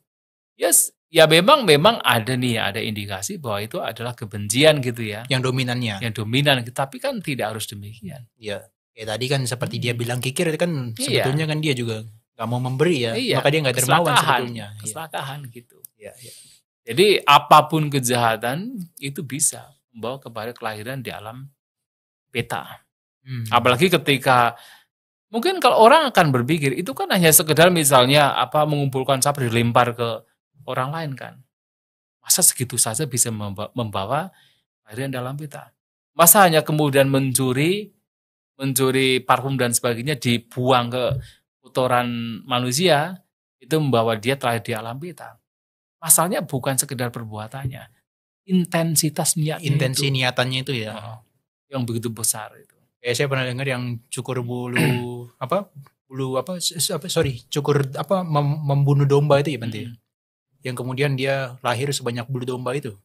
yes ya memang memang ada nih ada indikasi bahwa itu adalah kebencian gitu ya yang dominannya yang dominan tapi kan tidak harus demikian ya ya tadi kan seperti dia hmm. bilang kikir itu kan iya. sebetulnya kan dia juga nggak mau memberi ya iya. maka dia nggak dermawan sebetulnya iya. Keselakahan gitu. iya. gitu ya, ya. jadi apapun kejahatan itu bisa membawa kepada kelahiran di alam peta hmm. apalagi ketika Mungkin kalau orang akan berpikir itu kan hanya sekedar misalnya apa mengumpulkan sapi dilempar ke orang lain kan. Masa segitu saja bisa membawa varian dalam pita. Masa hanya kemudian mencuri mencuri parfum dan sebagainya dibuang ke kotoran manusia itu membawa dia terakhir di alam pita. Masalahnya bukan sekedar perbuatannya, intensitas niatnya intensi itu, niatannya itu ya yang begitu besar itu kayak saya pernah dengar yang cukur bulu apa bulu apa apa sorry cukur apa mem, membunuh domba itu ya Bante ya? hmm. yang kemudian dia lahir sebanyak bulu domba itu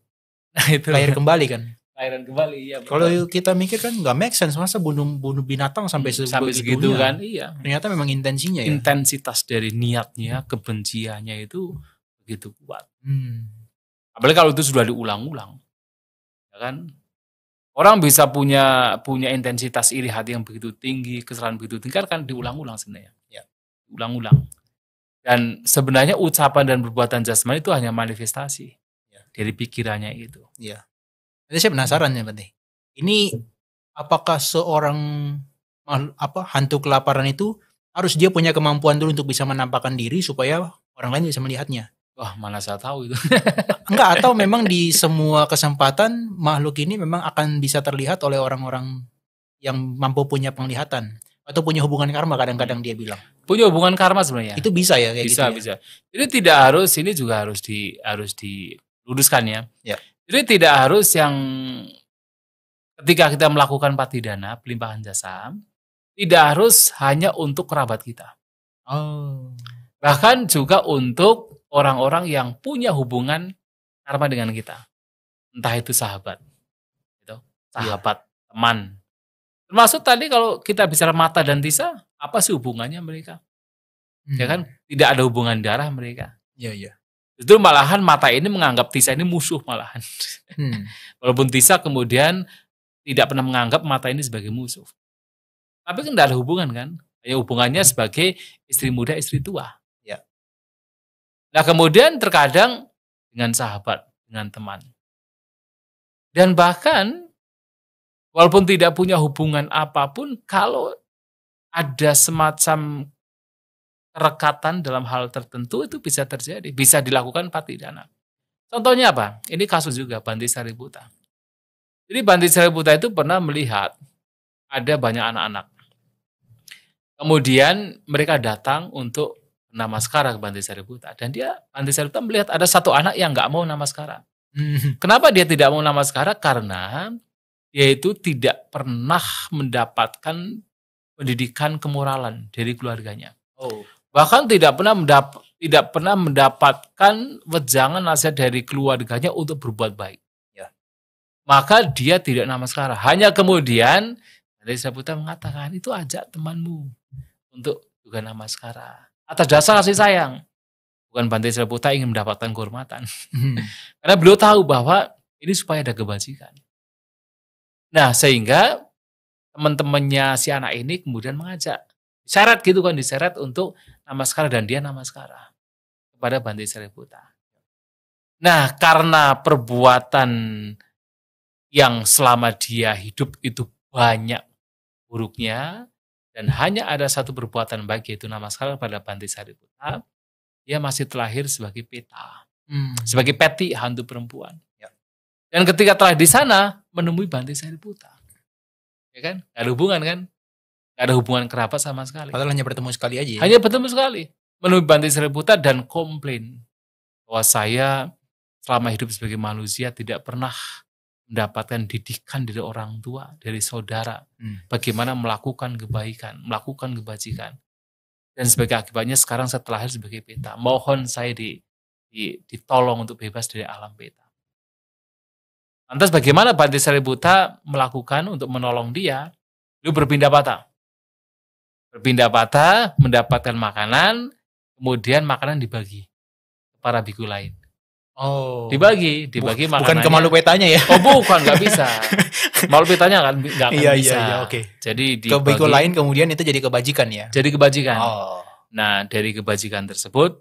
nah, itu lahir kembali kan lahiran kembali iya kalau kita mikir kan nggak make sense masa bunuh bunuh binatang sampai hmm, sampai segitu kan iya ternyata memang intensinya ya intensitas dari niatnya kebenciannya itu begitu kuat hmm. apalagi kalau itu sudah diulang-ulang ya kan Orang bisa punya punya intensitas iri hati yang begitu tinggi, kesalahan begitu tinggi kan diulang-ulang sebenarnya. Ya. Ulang-ulang. Dan sebenarnya ucapan dan perbuatan jasmani itu hanya manifestasi ya. dari pikirannya itu. Iya. Jadi saya penasaran ya berarti Ini apakah seorang apa hantu kelaparan itu harus dia punya kemampuan dulu untuk bisa menampakkan diri supaya orang lain bisa melihatnya? Wah mana saya tahu itu. Enggak atau memang di semua kesempatan makhluk ini memang akan bisa terlihat oleh orang-orang yang mampu punya penglihatan atau punya hubungan karma kadang-kadang dia bilang. Punya hubungan karma sebenarnya. Itu bisa ya kayak bisa, gitu. Bisa ya? bisa. Jadi tidak harus ini juga harus di harus diluruskan ya. ya. Jadi tidak harus yang ketika kita melakukan patidana pelimpahan jasa tidak harus hanya untuk kerabat kita. Oh. Bahkan juga untuk orang-orang yang punya hubungan karma dengan kita. Entah itu sahabat, gitu. Iya. sahabat, ya. teman. Termasuk tadi kalau kita bicara mata dan tisa, apa sih hubungannya mereka? Hmm. Ya kan? Hmm. Tidak ada hubungan darah mereka. Iya, iya. Justru malahan mata ini menganggap Tisa ini musuh malahan. Hmm. Walaupun Tisa kemudian tidak pernah menganggap mata ini sebagai musuh. Tapi kan tidak ada hubungan kan? Ya hubungannya hmm. sebagai istri muda, istri tua. Nah kemudian terkadang dengan sahabat, dengan teman. Dan bahkan walaupun tidak punya hubungan apapun, kalau ada semacam rekatan dalam hal tertentu itu bisa terjadi, bisa dilakukan pati dana. Contohnya apa? Ini kasus juga Banti Sariputa. Jadi Banti Sariputa itu pernah melihat ada banyak anak-anak. Kemudian mereka datang untuk nama sekarang ke Bante Sariputta dan dia Bante Sariputta melihat ada satu anak yang nggak mau nama sekarang. Hmm. Kenapa dia tidak mau nama sekarang? Karena dia itu tidak pernah mendapatkan pendidikan kemoralan dari keluarganya. Oh. Bahkan tidak pernah mendap tidak pernah mendapatkan wejangan nasihat dari keluarganya untuk berbuat baik. Ya. Maka dia tidak nama sekarang. Hanya kemudian dari Saputra mengatakan itu ajak temanmu untuk juga nama sekarang atas dasar kasih sayang. Bukan bantai selera ingin mendapatkan kehormatan. Hmm. Karena beliau tahu bahwa ini supaya ada kebajikan. Nah sehingga teman-temannya si anak ini kemudian mengajak. Syarat gitu kan, diseret untuk nama sekarang dan dia nama sekarang kepada bantai selera Nah karena perbuatan yang selama dia hidup itu banyak buruknya, dan hanya ada satu perbuatan baik yaitu namaskar pada Bantisari Putra. Dia masih terlahir sebagai peta. Hmm. Sebagai peti hantu perempuan. Ya. Dan ketika telah di sana menemui Bantisari Putra. Ya kan? Gak ada hubungan kan? Gak ada hubungan kerabat sama sekali. Padahal hanya bertemu sekali aja ya? Hanya bertemu sekali. Menemui Bantisari Putra dan komplain. Bahwa saya selama hidup sebagai manusia tidak pernah mendapatkan didikan dari orang tua, dari saudara, hmm. bagaimana melakukan kebaikan, melakukan kebajikan. Dan sebagai akibatnya sekarang saya terlahir sebagai peta. Mohon saya di, di, ditolong untuk bebas dari alam peta. Lantas bagaimana Bante Saributa melakukan untuk menolong dia? Dia berpindah patah. Berpindah patah, mendapatkan makanan, kemudian makanan dibagi para biku lain. Oh. Dibagi, dibagi Bu, Bukan ke malu petanya ya? Oh bukan, nggak bisa. malu petanya kan nggak iya, iya, bisa. Iya, iya, oke. Okay. Jadi di ke lain kemudian itu jadi kebajikan ya? Jadi kebajikan. Oh. Nah dari kebajikan tersebut,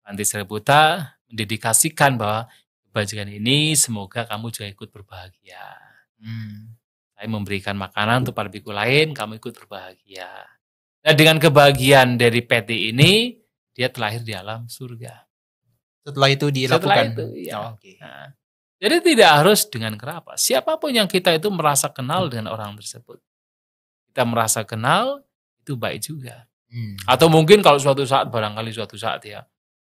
Panti buta mendedikasikan bahwa kebajikan ini semoga kamu juga ikut berbahagia. Hmm. Saya memberikan makanan untuk para biku lain, kamu ikut berbahagia. Nah dengan kebahagiaan dari PT ini, dia terlahir di alam surga setelah itu dilakukan. Setelah itu, ya. Oh, okay. nah, jadi tidak harus dengan kerapa. Siapapun yang kita itu merasa kenal dengan orang tersebut, kita merasa kenal itu baik juga. Hmm. Atau mungkin kalau suatu saat barangkali suatu saat ya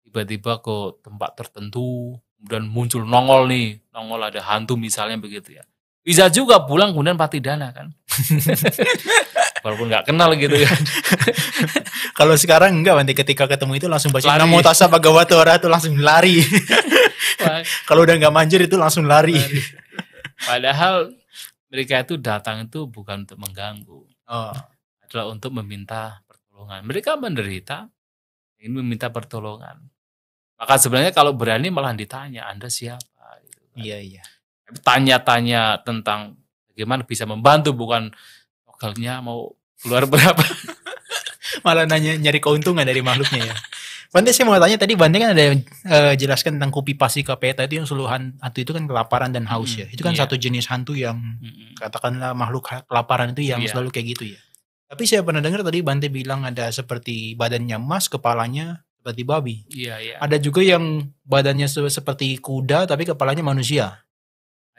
tiba-tiba ke tempat tertentu kemudian muncul nongol nih, nongol ada hantu misalnya begitu ya. Bisa juga pulang kemudian pati dana kan. walaupun nggak kenal gitu kan. Kalau sekarang enggak nanti ketika ketemu itu langsung baca lari. namo tasa itu langsung lari. Kalau udah nggak manjur itu langsung lari. lari. Padahal mereka itu datang itu bukan untuk mengganggu. Oh. Adalah untuk meminta pertolongan. Mereka menderita ingin meminta pertolongan. Maka sebenarnya kalau berani malah ditanya Anda siapa gitu kan. Iya, iya. Tanya-tanya tentang bagaimana bisa membantu bukan lokalnya mau keluar berapa malah nanya nyari keuntungan dari makhluknya ya Pantai saya mau tanya tadi Bante kan ada yang uh, eh, jelaskan tentang kopi ke peta itu yang seluruh hantu itu kan kelaparan dan haus hmm, ya. Itu kan iya. satu jenis hantu yang hmm. katakanlah makhluk kelaparan itu yang iya. selalu kayak gitu ya. Tapi saya pernah dengar tadi Bante bilang ada seperti badannya emas, kepalanya seperti babi. Iya, iya. Ada juga yang badannya seperti kuda tapi kepalanya manusia.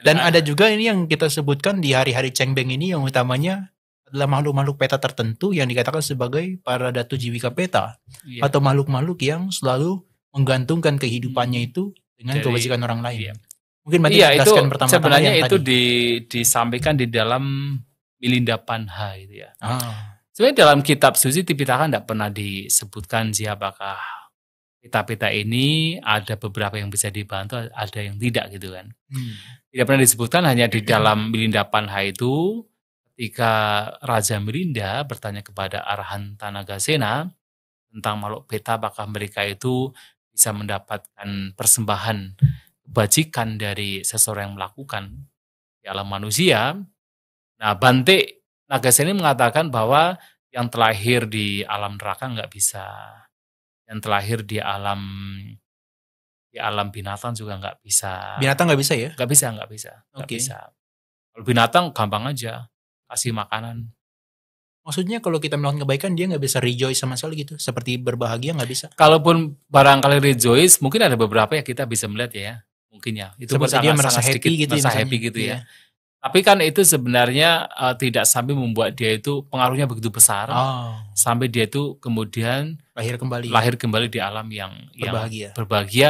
Dan ada juga ini yang kita sebutkan di hari-hari cengbeng ini yang utamanya adalah makhluk-makhluk peta tertentu yang dikatakan sebagai para datu jiwika peta iya. atau makhluk-makhluk yang selalu menggantungkan kehidupannya hmm. itu dengan Jadi, kebajikan orang lain. Iya. Mungkin mati iya, itu pertama sebenarnya itu tadi. di, disampaikan di dalam Milinda Panha itu ya. Ah. Sebenarnya dalam kitab suci Tipitaka tidak pernah disebutkan siapakah peta-peta ini ada beberapa yang bisa dibantu, ada yang tidak gitu kan. Hmm. Tidak pernah disebutkan hanya di dalam Milinda Panha itu ketika Raja Merinda bertanya kepada arahan Tanagasena tentang makhluk peta apakah mereka itu bisa mendapatkan persembahan kebajikan dari seseorang yang melakukan di alam manusia. Nah, Bante Nagasena mengatakan bahwa yang terlahir di alam neraka nggak bisa, yang terlahir di alam di alam binatang juga nggak bisa. Binatang nggak bisa ya? Nggak bisa, nggak bisa, nggak okay. bisa. Kalau binatang gampang aja, kasih makanan Maksudnya kalau kita melakukan kebaikan dia nggak bisa rejoice sama sekali gitu, seperti berbahagia nggak bisa. Kalaupun barangkali rejoice, mungkin ada beberapa yang kita bisa melihat ya, mungkin ya. Itu seperti dia merasa happy gitu, ya, merasa ya, happy gitu ya. Iya. Tapi kan itu sebenarnya uh, tidak sampai membuat dia itu pengaruhnya begitu besar, oh. sampai dia itu kemudian lahir kembali, lahir kembali di alam yang berbahagia, yang berbahagia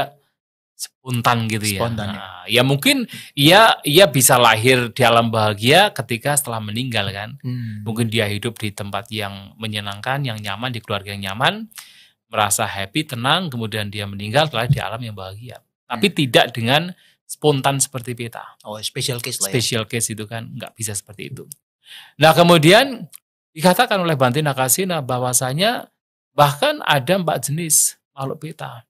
spontan gitu ya. Spontan, ya. Nah, ya mungkin ia ia bisa lahir di alam bahagia ketika setelah meninggal kan. Hmm. Mungkin dia hidup di tempat yang menyenangkan, yang nyaman, di keluarga yang nyaman, merasa happy, tenang, kemudian dia meninggal setelah di alam yang bahagia. Tapi hmm. tidak dengan spontan seperti kita. Oh, special case lah. Ya. Special case itu kan nggak bisa seperti itu. Nah, kemudian dikatakan oleh Bantina Kasina bahwasanya bahkan ada empat jenis makhluk peta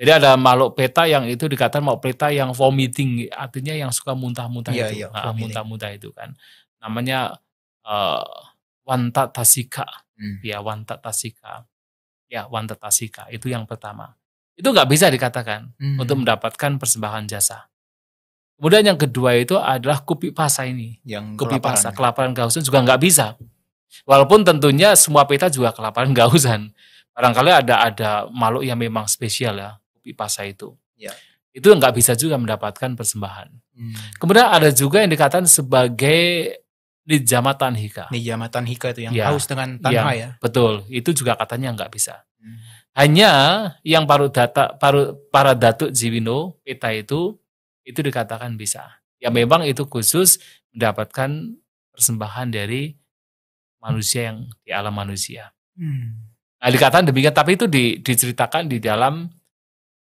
jadi ada makhluk peta yang itu dikatakan makhluk peta yang vomiting, artinya yang suka muntah-muntah yeah, itu, iya, muntah-muntah itu kan. Namanya uh, eh, wanta tasika, hmm. ya wanta tasika, ya wanta tasika itu yang pertama. Itu nggak bisa dikatakan hmm. untuk mendapatkan persembahan jasa. Kemudian yang kedua itu adalah kupi pasa ini, yang kupi kelaparan. pasa kelaparan gausan juga nggak bisa. Walaupun tentunya semua peta juga kelaparan gausan. Barangkali ada ada makhluk yang memang spesial ya, Pipasa itu. Ya. Itu nggak bisa juga mendapatkan persembahan. Hmm. Kemudian ada juga yang dikatakan sebagai nijamatan hika. Nijamatan hika itu yang ya, haus dengan tanah ya, ya. Betul, itu juga katanya nggak bisa. Hmm. Hanya yang paru data paru para datuk Jiwino peta itu itu dikatakan bisa. Ya memang itu khusus mendapatkan persembahan dari manusia yang di alam manusia. Hmm. Nah, dikatakan demikian, tapi itu di, diceritakan di dalam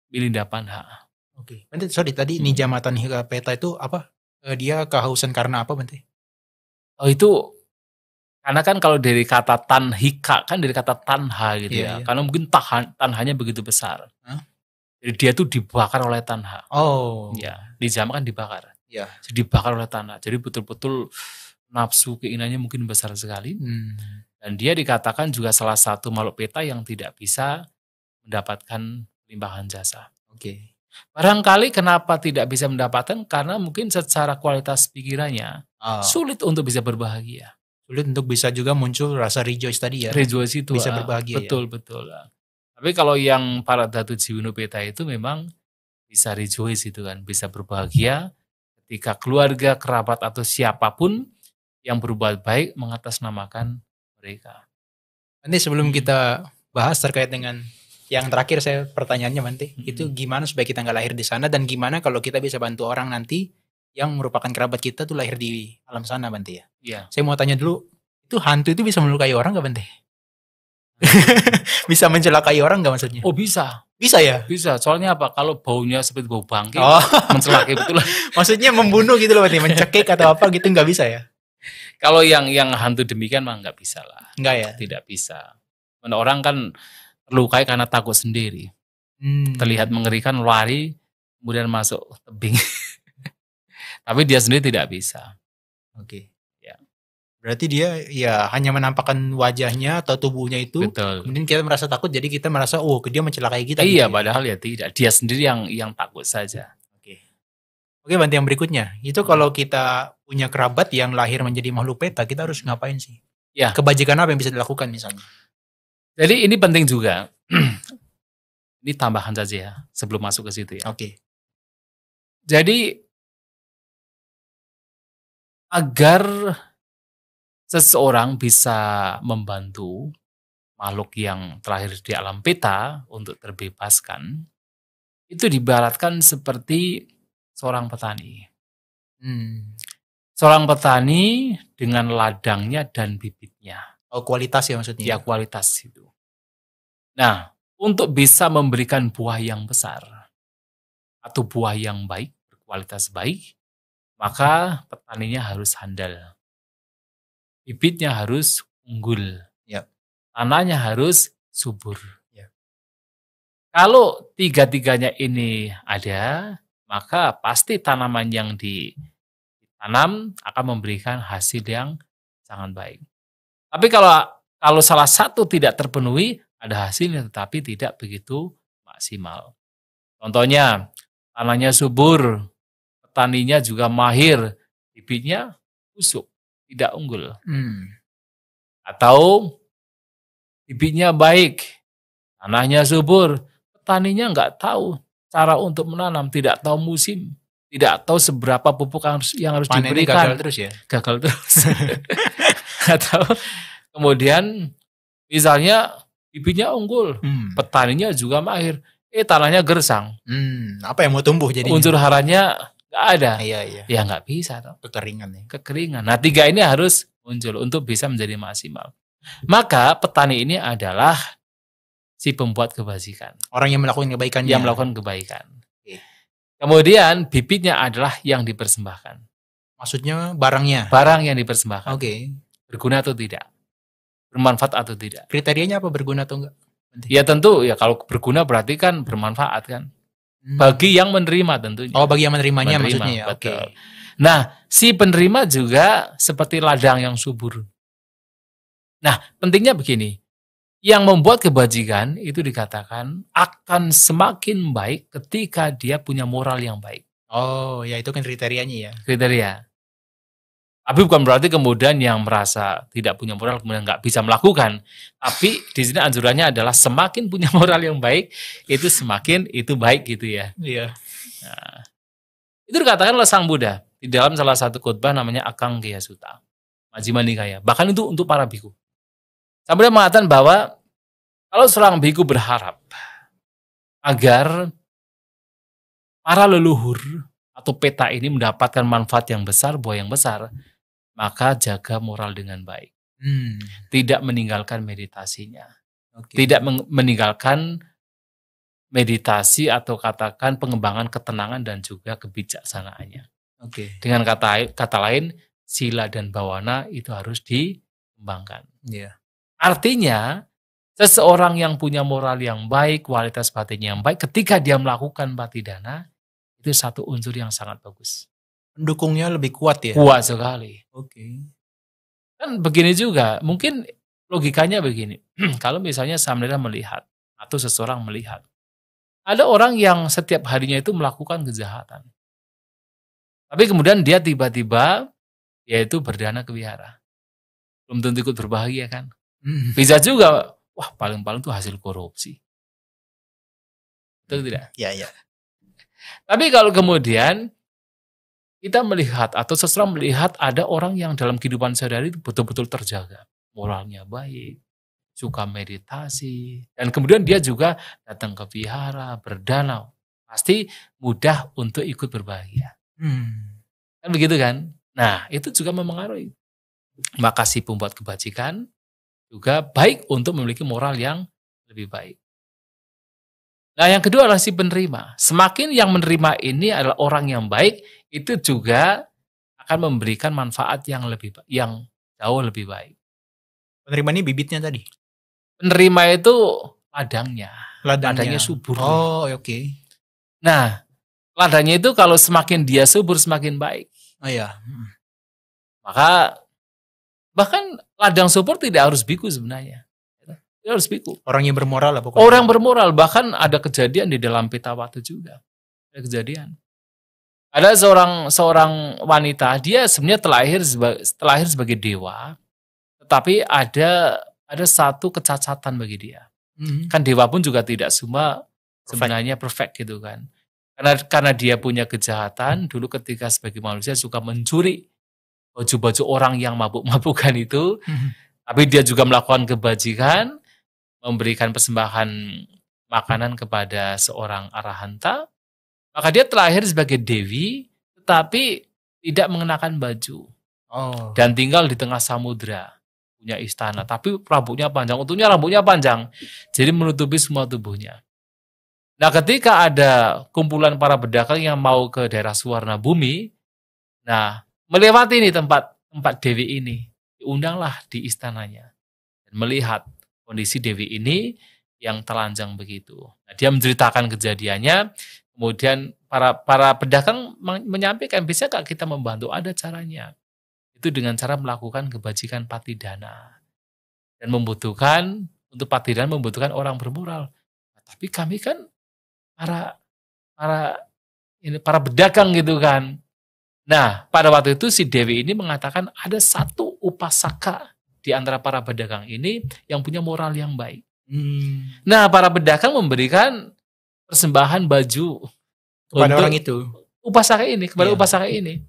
Belinda dapanha, Oke. Okay. Bentar, sorry tadi hmm. Nijamatan eh, Peta itu apa? Eh, dia kehausan karena apa Bente? Oh itu karena kan kalau dari kata tanhika kan dari kata tanha gitu yeah, ya. Iya. Karena mungkin tahan tanhanya begitu besar. Huh? Jadi dia tuh dibakar oleh tanha. Oh. Ya, di Nijama kan dibakar. Ya. Yeah. Jadi dibakar oleh tanha. Jadi betul-betul nafsu keinginannya mungkin besar sekali. Hmm. Dan dia dikatakan juga salah satu makhluk peta yang tidak bisa mendapatkan limpahan jasa. Oke. Okay. Barangkali kenapa tidak bisa mendapatkan karena mungkin secara kualitas pikirannya uh. sulit untuk bisa berbahagia. Sulit untuk bisa juga muncul rasa rejoice tadi ya. Rejoice itu bisa uh, berbahagia. Betul ya? betul. Ah. Tapi kalau yang para Datu Jiwino Peta itu memang bisa rejoice itu kan, bisa berbahagia ketika keluarga, kerabat atau siapapun yang berbuat baik mengatasnamakan mereka. Nanti sebelum kita bahas terkait dengan yang terakhir saya pertanyaannya nanti mm -hmm. itu gimana supaya kita nggak lahir di sana dan gimana kalau kita bisa bantu orang nanti yang merupakan kerabat kita tuh lahir di alam sana Bante ya. Iya. Saya mau tanya dulu, itu hantu itu bisa melukai orang nggak Bante? bisa mencelakai orang gak maksudnya? Oh bisa. Bisa ya? Bisa. Soalnya apa? Kalau baunya seperti bau bangkit, oh. mencelakai betul. maksudnya membunuh gitu loh Bante, mencekik atau apa gitu nggak bisa ya? Kalau yang yang hantu demikian mah nggak bisa lah. Nggak ya? Tidak bisa. Orang kan terlukai karena takut sendiri. Hmm. Terlihat mengerikan lari kemudian masuk tebing. Tapi dia sendiri tidak bisa. Oke. Okay. Ya. Berarti dia ya hanya menampakkan wajahnya atau tubuhnya itu. Betul. Kemudian kita merasa takut jadi kita merasa oh dia mencelakai kita. Iya, gitu ya? padahal ya. tidak. Dia sendiri yang yang takut saja. Oke. Okay. Oke, okay, yang berikutnya. Itu hmm. kalau kita punya kerabat yang lahir menjadi makhluk peta, kita harus ngapain sih? Ya. Kebajikan apa yang bisa dilakukan misalnya? Jadi ini penting juga. ini tambahan saja ya sebelum masuk ke situ ya. Oke. Okay. Jadi agar seseorang bisa membantu makhluk yang terakhir di alam peta untuk terbebaskan itu dibaratkan seperti seorang petani. Hmm. Seorang petani dengan ladangnya dan bibitnya. Oh kualitas ya maksudnya? Ya kualitas itu. Nah, untuk bisa memberikan buah yang besar atau buah yang baik, berkualitas baik, maka petaninya harus handal. Bibitnya harus unggul. Ya. Tanahnya harus subur. Ya. Kalau tiga-tiganya ini ada, maka pasti tanaman yang ditanam akan memberikan hasil yang sangat baik. Tapi kalau kalau salah satu tidak terpenuhi, ada hasilnya tetapi tidak begitu maksimal. Contohnya, tanahnya subur, petaninya juga mahir, bibitnya busuk, tidak unggul. Hmm. Atau bibitnya baik, tanahnya subur, petaninya nggak tahu cara untuk menanam, tidak tahu musim, tidak tahu seberapa pupuk yang harus, yang harus diberikan. Gagal terus ya? Gagal terus. Atau kemudian misalnya bibitnya unggul, hmm. petaninya juga mahir. Eh tanahnya gersang. Hmm, apa yang mau tumbuh jadi? Unsur haranya nggak ada. Iya iya. Ya nggak bisa toh. Kekeringan ya. Kekeringan. Nah tiga ini harus muncul untuk bisa menjadi maksimal. Maka petani ini adalah si pembuat kebajikan. Orang yang melakukan kebaikan. Yang melakukan kebaikan. Oke. Kemudian bibitnya adalah yang dipersembahkan. Maksudnya barangnya? Barang yang dipersembahkan. Oke. Berguna atau tidak? bermanfaat atau tidak. Kriterianya apa berguna atau enggak? Ya tentu ya kalau berguna berarti kan bermanfaat kan. Hmm. Bagi yang menerima tentunya. Oh, bagi yang menerimanya menerima, maksudnya ya. Oke. Okay. Nah, si penerima juga seperti ladang yang subur. Nah, pentingnya begini. Yang membuat kebajikan itu dikatakan akan semakin baik ketika dia punya moral yang baik. Oh, ya itu kan kriterianya ya. Kriteria. Tapi bukan berarti kemudian yang merasa tidak punya moral kemudian nggak bisa melakukan. Tapi di sini anjurannya adalah semakin punya moral yang baik itu semakin itu baik gitu ya. Iya. Nah, itu dikatakan oleh Sang Buddha di dalam salah satu khotbah namanya Akang Gya Suta. Majima Nikaya. Bahkan itu untuk para biku. Sang Buddha mengatakan bahwa kalau seorang biku berharap agar para leluhur atau peta ini mendapatkan manfaat yang besar, buah yang besar, maka jaga moral dengan baik. Hmm. Tidak meninggalkan meditasinya. Okay. Tidak meninggalkan meditasi atau katakan pengembangan ketenangan dan juga kebijaksanaannya. Oke. Okay. Dengan kata kata lain, sila dan bawana itu harus dikembangkan. Yeah. Artinya, seseorang yang punya moral yang baik, kualitas batinnya yang baik, ketika dia melakukan patidana, itu satu unsur yang sangat bagus dukungnya lebih kuat ya kuat sekali oke okay. kan begini juga mungkin logikanya begini kalau misalnya Samdera melihat atau seseorang melihat ada orang yang setiap harinya itu melakukan kejahatan tapi kemudian dia tiba-tiba yaitu berdana ke wihara belum tentu ikut berbahagia kan hmm. bisa juga wah paling-paling itu hasil korupsi Betul tidak? Iya, iya. Tapi kalau kemudian kita melihat atau sesra melihat ada orang yang dalam kehidupan sehari-hari betul-betul terjaga. Moralnya baik, suka meditasi, dan kemudian dia juga datang ke vihara, berdanau. Pasti mudah untuk ikut berbahagia. Hmm. Kan begitu kan? Nah, itu juga memengaruhi. makasih pembuat kebajikan juga baik untuk memiliki moral yang lebih baik. Nah, yang kedua adalah si penerima. Semakin yang menerima ini adalah orang yang baik, itu juga akan memberikan manfaat yang lebih yang jauh lebih baik. Penerima ini bibitnya tadi. Penerima itu ladangnya. Ladangnya, ladangnya subur. Oh, oke. Okay. Nah, ladangnya itu kalau semakin dia subur semakin baik. Oh ya Hmm. Maka bahkan ladang subur tidak harus biku sebenarnya. Tidak harus biku. Orang yang bermoral lah pokoknya. Orang bermoral bahkan ada kejadian di dalam pita waktu juga. Ada kejadian. Ada seorang seorang wanita, dia sebenarnya terlahir terlahir sebagai dewa, tetapi ada ada satu kecacatan bagi dia. Mm -hmm. Kan dewa pun juga tidak semua sebenarnya perfect gitu kan. Karena karena dia punya kejahatan dulu ketika sebagai manusia suka mencuri baju-baju orang yang mabuk-mabukan itu. Mm -hmm. Tapi dia juga melakukan kebajikan, memberikan persembahan makanan kepada seorang arahanta maka dia terlahir sebagai dewi, tetapi tidak mengenakan baju. Oh. Dan tinggal di tengah samudra. Punya istana, tapi rambutnya panjang. Untungnya rambutnya panjang. Jadi menutupi semua tubuhnya. Nah ketika ada kumpulan para pedagang yang mau ke daerah Suwarna Bumi, nah melewati ini tempat tempat Dewi ini, diundanglah di istananya. Dan melihat kondisi Dewi ini yang telanjang begitu. Nah, dia menceritakan kejadiannya, Kemudian para para pedagang menyampaikan bisa kak kita membantu ada caranya. Itu dengan cara melakukan kebajikan patidana dan membutuhkan untuk patidana membutuhkan orang bermoral. Nah, tapi kami kan para para ini para pedagang gitu kan. Nah, pada waktu itu si Dewi ini mengatakan ada satu upasaka di antara para pedagang ini yang punya moral yang baik. Hmm. Nah, para pedagang memberikan persembahan baju kepada orang itu. Upasaka ini, kepada ya. upasaka ini.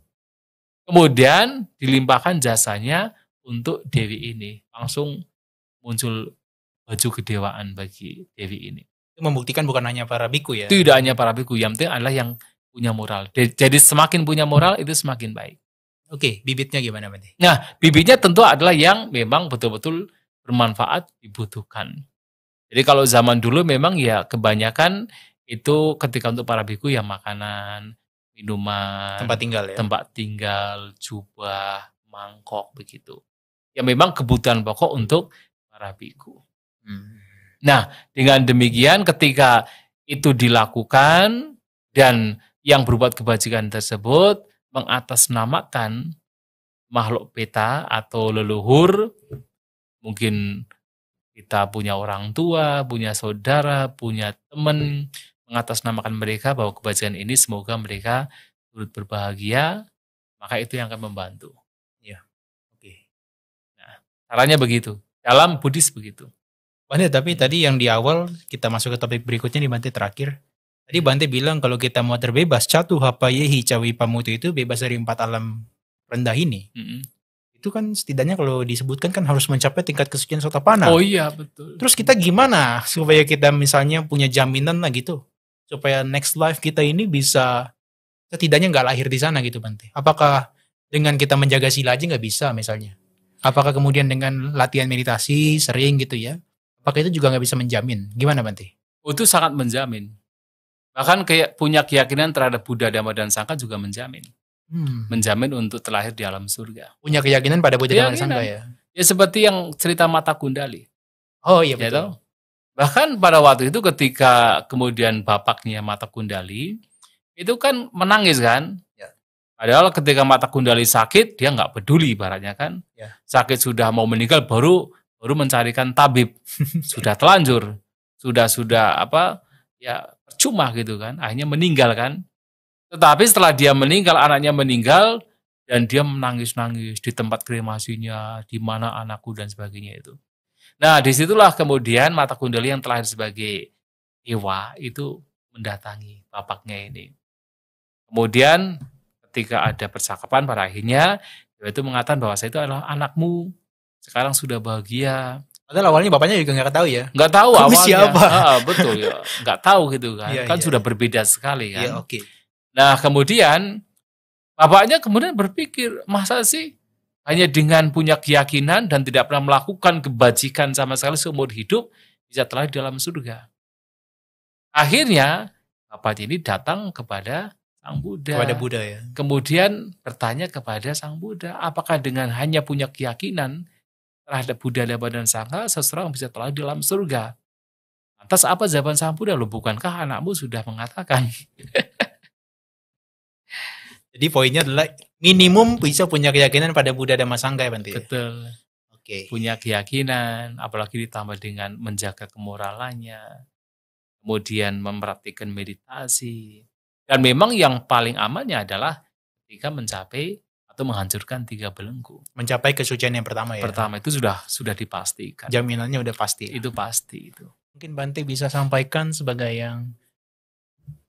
Kemudian dilimpahkan jasanya untuk dewi ini. Langsung muncul baju kedewaan bagi dewi ini. Itu membuktikan bukan hanya para biku ya. Tidak hanya para biku, yang penting adalah yang punya moral. Jadi semakin punya moral itu semakin baik. Oke, bibitnya gimana nanti Nah, bibitnya tentu adalah yang memang betul-betul bermanfaat dibutuhkan. Jadi kalau zaman dulu memang ya kebanyakan itu ketika untuk para biku ya makanan minuman tempat tinggal ya tempat tinggal jubah mangkok begitu ya memang kebutuhan pokok untuk para biku hmm. nah dengan demikian ketika itu dilakukan dan yang berbuat kebajikan tersebut mengatasnamakan makhluk peta atau leluhur mungkin kita punya orang tua, punya saudara, punya teman, mengatasnamakan mereka bahwa kebajikan ini semoga mereka turut berbahagia, maka itu yang akan membantu. Ya, oke. Nah, caranya begitu. Dalam Buddhis begitu. Bante, tapi tadi yang di awal kita masuk ke topik berikutnya di Bante terakhir. Tadi iya. Bante bilang kalau kita mau terbebas, catu hapa yehi cawi pamutu itu bebas dari empat alam rendah ini. Mm -hmm itu kan setidaknya kalau disebutkan kan harus mencapai tingkat kesucian sota sotapana. Oh iya betul. Terus kita gimana supaya kita misalnya punya jaminan lah gitu? supaya next life kita ini bisa setidaknya nggak lahir di sana gitu Bante. Apakah dengan kita menjaga sila aja nggak bisa misalnya? Apakah kemudian dengan latihan meditasi sering gitu ya? Apakah itu juga nggak bisa menjamin? Gimana Bante? Oh, itu sangat menjamin. Bahkan kayak punya keyakinan terhadap Buddha, Dhamma, dan Sangka juga menjamin. Hmm. Menjamin untuk terlahir di alam surga. Punya keyakinan pada Buddha, Dhamma, dan Sangka ya? Ya seperti yang cerita Mata Kundali. Oh iya ya, betul. Yaitu? Bahkan pada waktu itu ketika kemudian bapaknya Mata Kundali itu kan menangis kan. Ya. Padahal ketika Mata Kundali sakit dia nggak peduli ibaratnya kan. Ya. Sakit sudah mau meninggal baru baru mencarikan tabib. sudah telanjur, sudah sudah apa ya percuma gitu kan. Akhirnya meninggal kan. Tetapi setelah dia meninggal anaknya meninggal dan dia menangis-nangis di tempat kremasinya, di mana anakku dan sebagainya itu. Nah, disitulah kemudian mata kundali yang terlahir sebagai Iwa itu mendatangi bapaknya ini. Kemudian ketika ada percakapan pada akhirnya dia itu mengatakan bahwa saya itu adalah anakmu. Sekarang sudah bahagia. Padahal awalnya bapaknya juga nggak tahu ya. Nggak tahu Kamu awalnya. siapa? Ah, ah betul ya. Nggak tahu gitu kan. Ya, kan ya. sudah berbeda sekali kan. Ya, oke. Okay. Nah, kemudian bapaknya kemudian berpikir, masa sih hanya dengan punya keyakinan dan tidak pernah melakukan kebajikan sama sekali seumur hidup, bisa di dalam surga. Akhirnya, Bapak ini datang kepada Sang Buddha. Kepada Buddha ya. Kemudian bertanya kepada Sang Buddha, apakah dengan hanya punya keyakinan terhadap Buddha, dan badan Sangha, seseorang bisa di dalam surga? Lantas apa jawaban Sang Buddha? Loh, bukankah anakmu sudah mengatakan? Jadi poinnya adalah minimum bisa punya keyakinan pada Buddha dan Masangga ya Bante. Betul. Oke. Okay. Punya keyakinan, apalagi ditambah dengan menjaga kemoralannya, kemudian memperhatikan meditasi. Dan memang yang paling amannya adalah ketika mencapai atau menghancurkan tiga belenggu. Mencapai kesucian yang pertama ya. Pertama itu sudah sudah dipastikan. Jaminannya udah pasti. Ya? Itu pasti itu. Mungkin Bante bisa sampaikan sebagai yang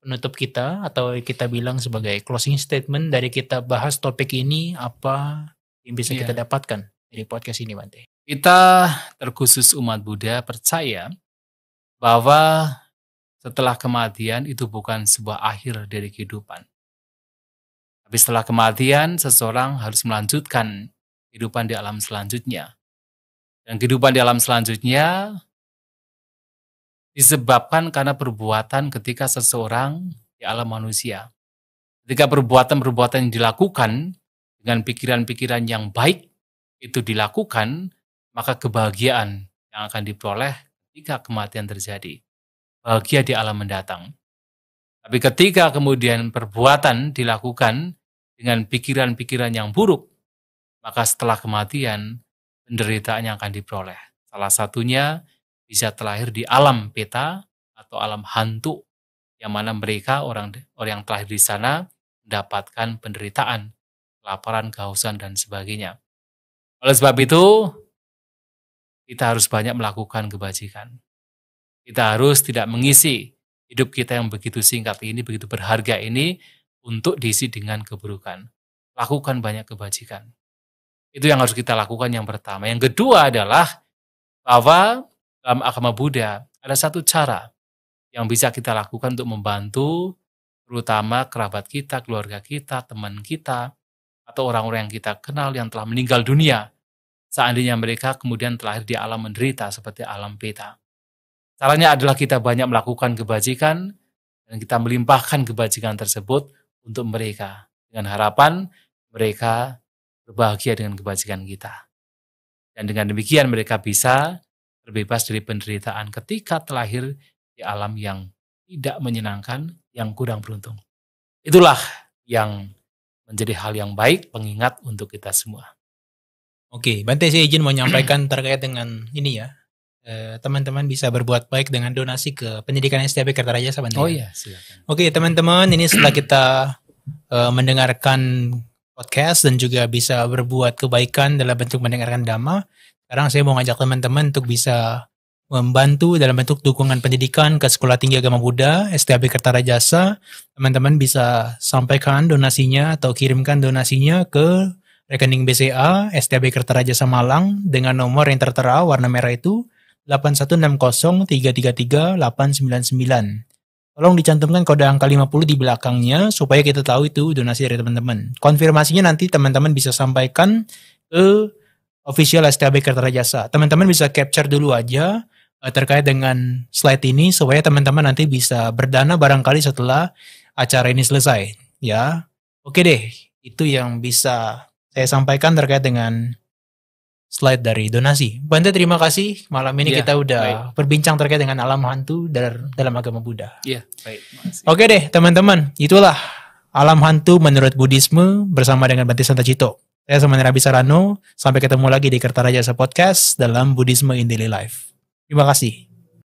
penutup kita atau kita bilang sebagai closing statement dari kita bahas topik ini apa yang bisa yeah. kita iya. dapatkan dari podcast ini Bante? Kita terkhusus umat Buddha percaya bahwa setelah kematian itu bukan sebuah akhir dari kehidupan. Tapi setelah kematian seseorang harus melanjutkan kehidupan di alam selanjutnya. Dan kehidupan di alam selanjutnya disebabkan karena perbuatan ketika seseorang di alam manusia. Ketika perbuatan-perbuatan yang dilakukan dengan pikiran-pikiran yang baik itu dilakukan, maka kebahagiaan yang akan diperoleh ketika kematian terjadi. Bahagia di alam mendatang. Tapi ketika kemudian perbuatan dilakukan dengan pikiran-pikiran yang buruk, maka setelah kematian penderitaan yang akan diperoleh. Salah satunya bisa terlahir di alam peta atau alam hantu yang mana mereka orang orang yang terlahir di sana mendapatkan penderitaan, kelaparan, kehausan dan sebagainya. Oleh sebab itu kita harus banyak melakukan kebajikan. Kita harus tidak mengisi hidup kita yang begitu singkat ini, begitu berharga ini untuk diisi dengan keburukan. Lakukan banyak kebajikan. Itu yang harus kita lakukan yang pertama. Yang kedua adalah bahwa dalam agama Buddha ada satu cara yang bisa kita lakukan untuk membantu terutama kerabat kita, keluarga kita, teman kita, atau orang-orang yang kita kenal yang telah meninggal dunia seandainya mereka kemudian terlahir di alam menderita seperti alam peta. Caranya adalah kita banyak melakukan kebajikan dan kita melimpahkan kebajikan tersebut untuk mereka dengan harapan mereka berbahagia dengan kebajikan kita. Dan dengan demikian mereka bisa terbebas dari penderitaan ketika terlahir di alam yang tidak menyenangkan, yang kurang beruntung. Itulah yang menjadi hal yang baik pengingat untuk kita semua. Oke, Bante saya izin menyampaikan terkait dengan ini ya. Eh, teman-teman bisa berbuat baik dengan donasi ke pendidikan STP Kertarajasa Bante. Oh iya, silakan. Oke, teman-teman, ini setelah kita uh, mendengarkan podcast dan juga bisa berbuat kebaikan dalam bentuk mendengarkan dhamma. Sekarang saya mau ngajak teman-teman untuk bisa membantu dalam bentuk dukungan pendidikan ke Sekolah Tinggi Agama Buddha, STAB Kertarajasa. Teman-teman bisa sampaikan donasinya atau kirimkan donasinya ke rekening BCA STAB Kertarajasa Malang dengan nomor yang tertera warna merah itu 8160333899 Tolong dicantumkan kode angka 50 di belakangnya supaya kita tahu itu donasi dari teman-teman. Konfirmasinya nanti teman-teman bisa sampaikan ke official STB Kertarajasa. Teman-teman bisa capture dulu aja uh, terkait dengan slide ini supaya teman-teman nanti bisa berdana barangkali setelah acara ini selesai ya. Oke deh, itu yang bisa saya sampaikan terkait dengan slide dari donasi. Bante terima kasih malam ini yeah, kita udah baik. berbincang terkait dengan alam hantu dalam agama Buddha. Iya, yeah, baik. Makasih. Oke deh teman-teman, itulah alam hantu menurut Budisme bersama dengan Bante Santa Cito. Saya Samani Rabi Sarano, anu. sampai ketemu lagi di Kertarajasa Podcast dalam Buddhisme in Daily Life. Terima kasih.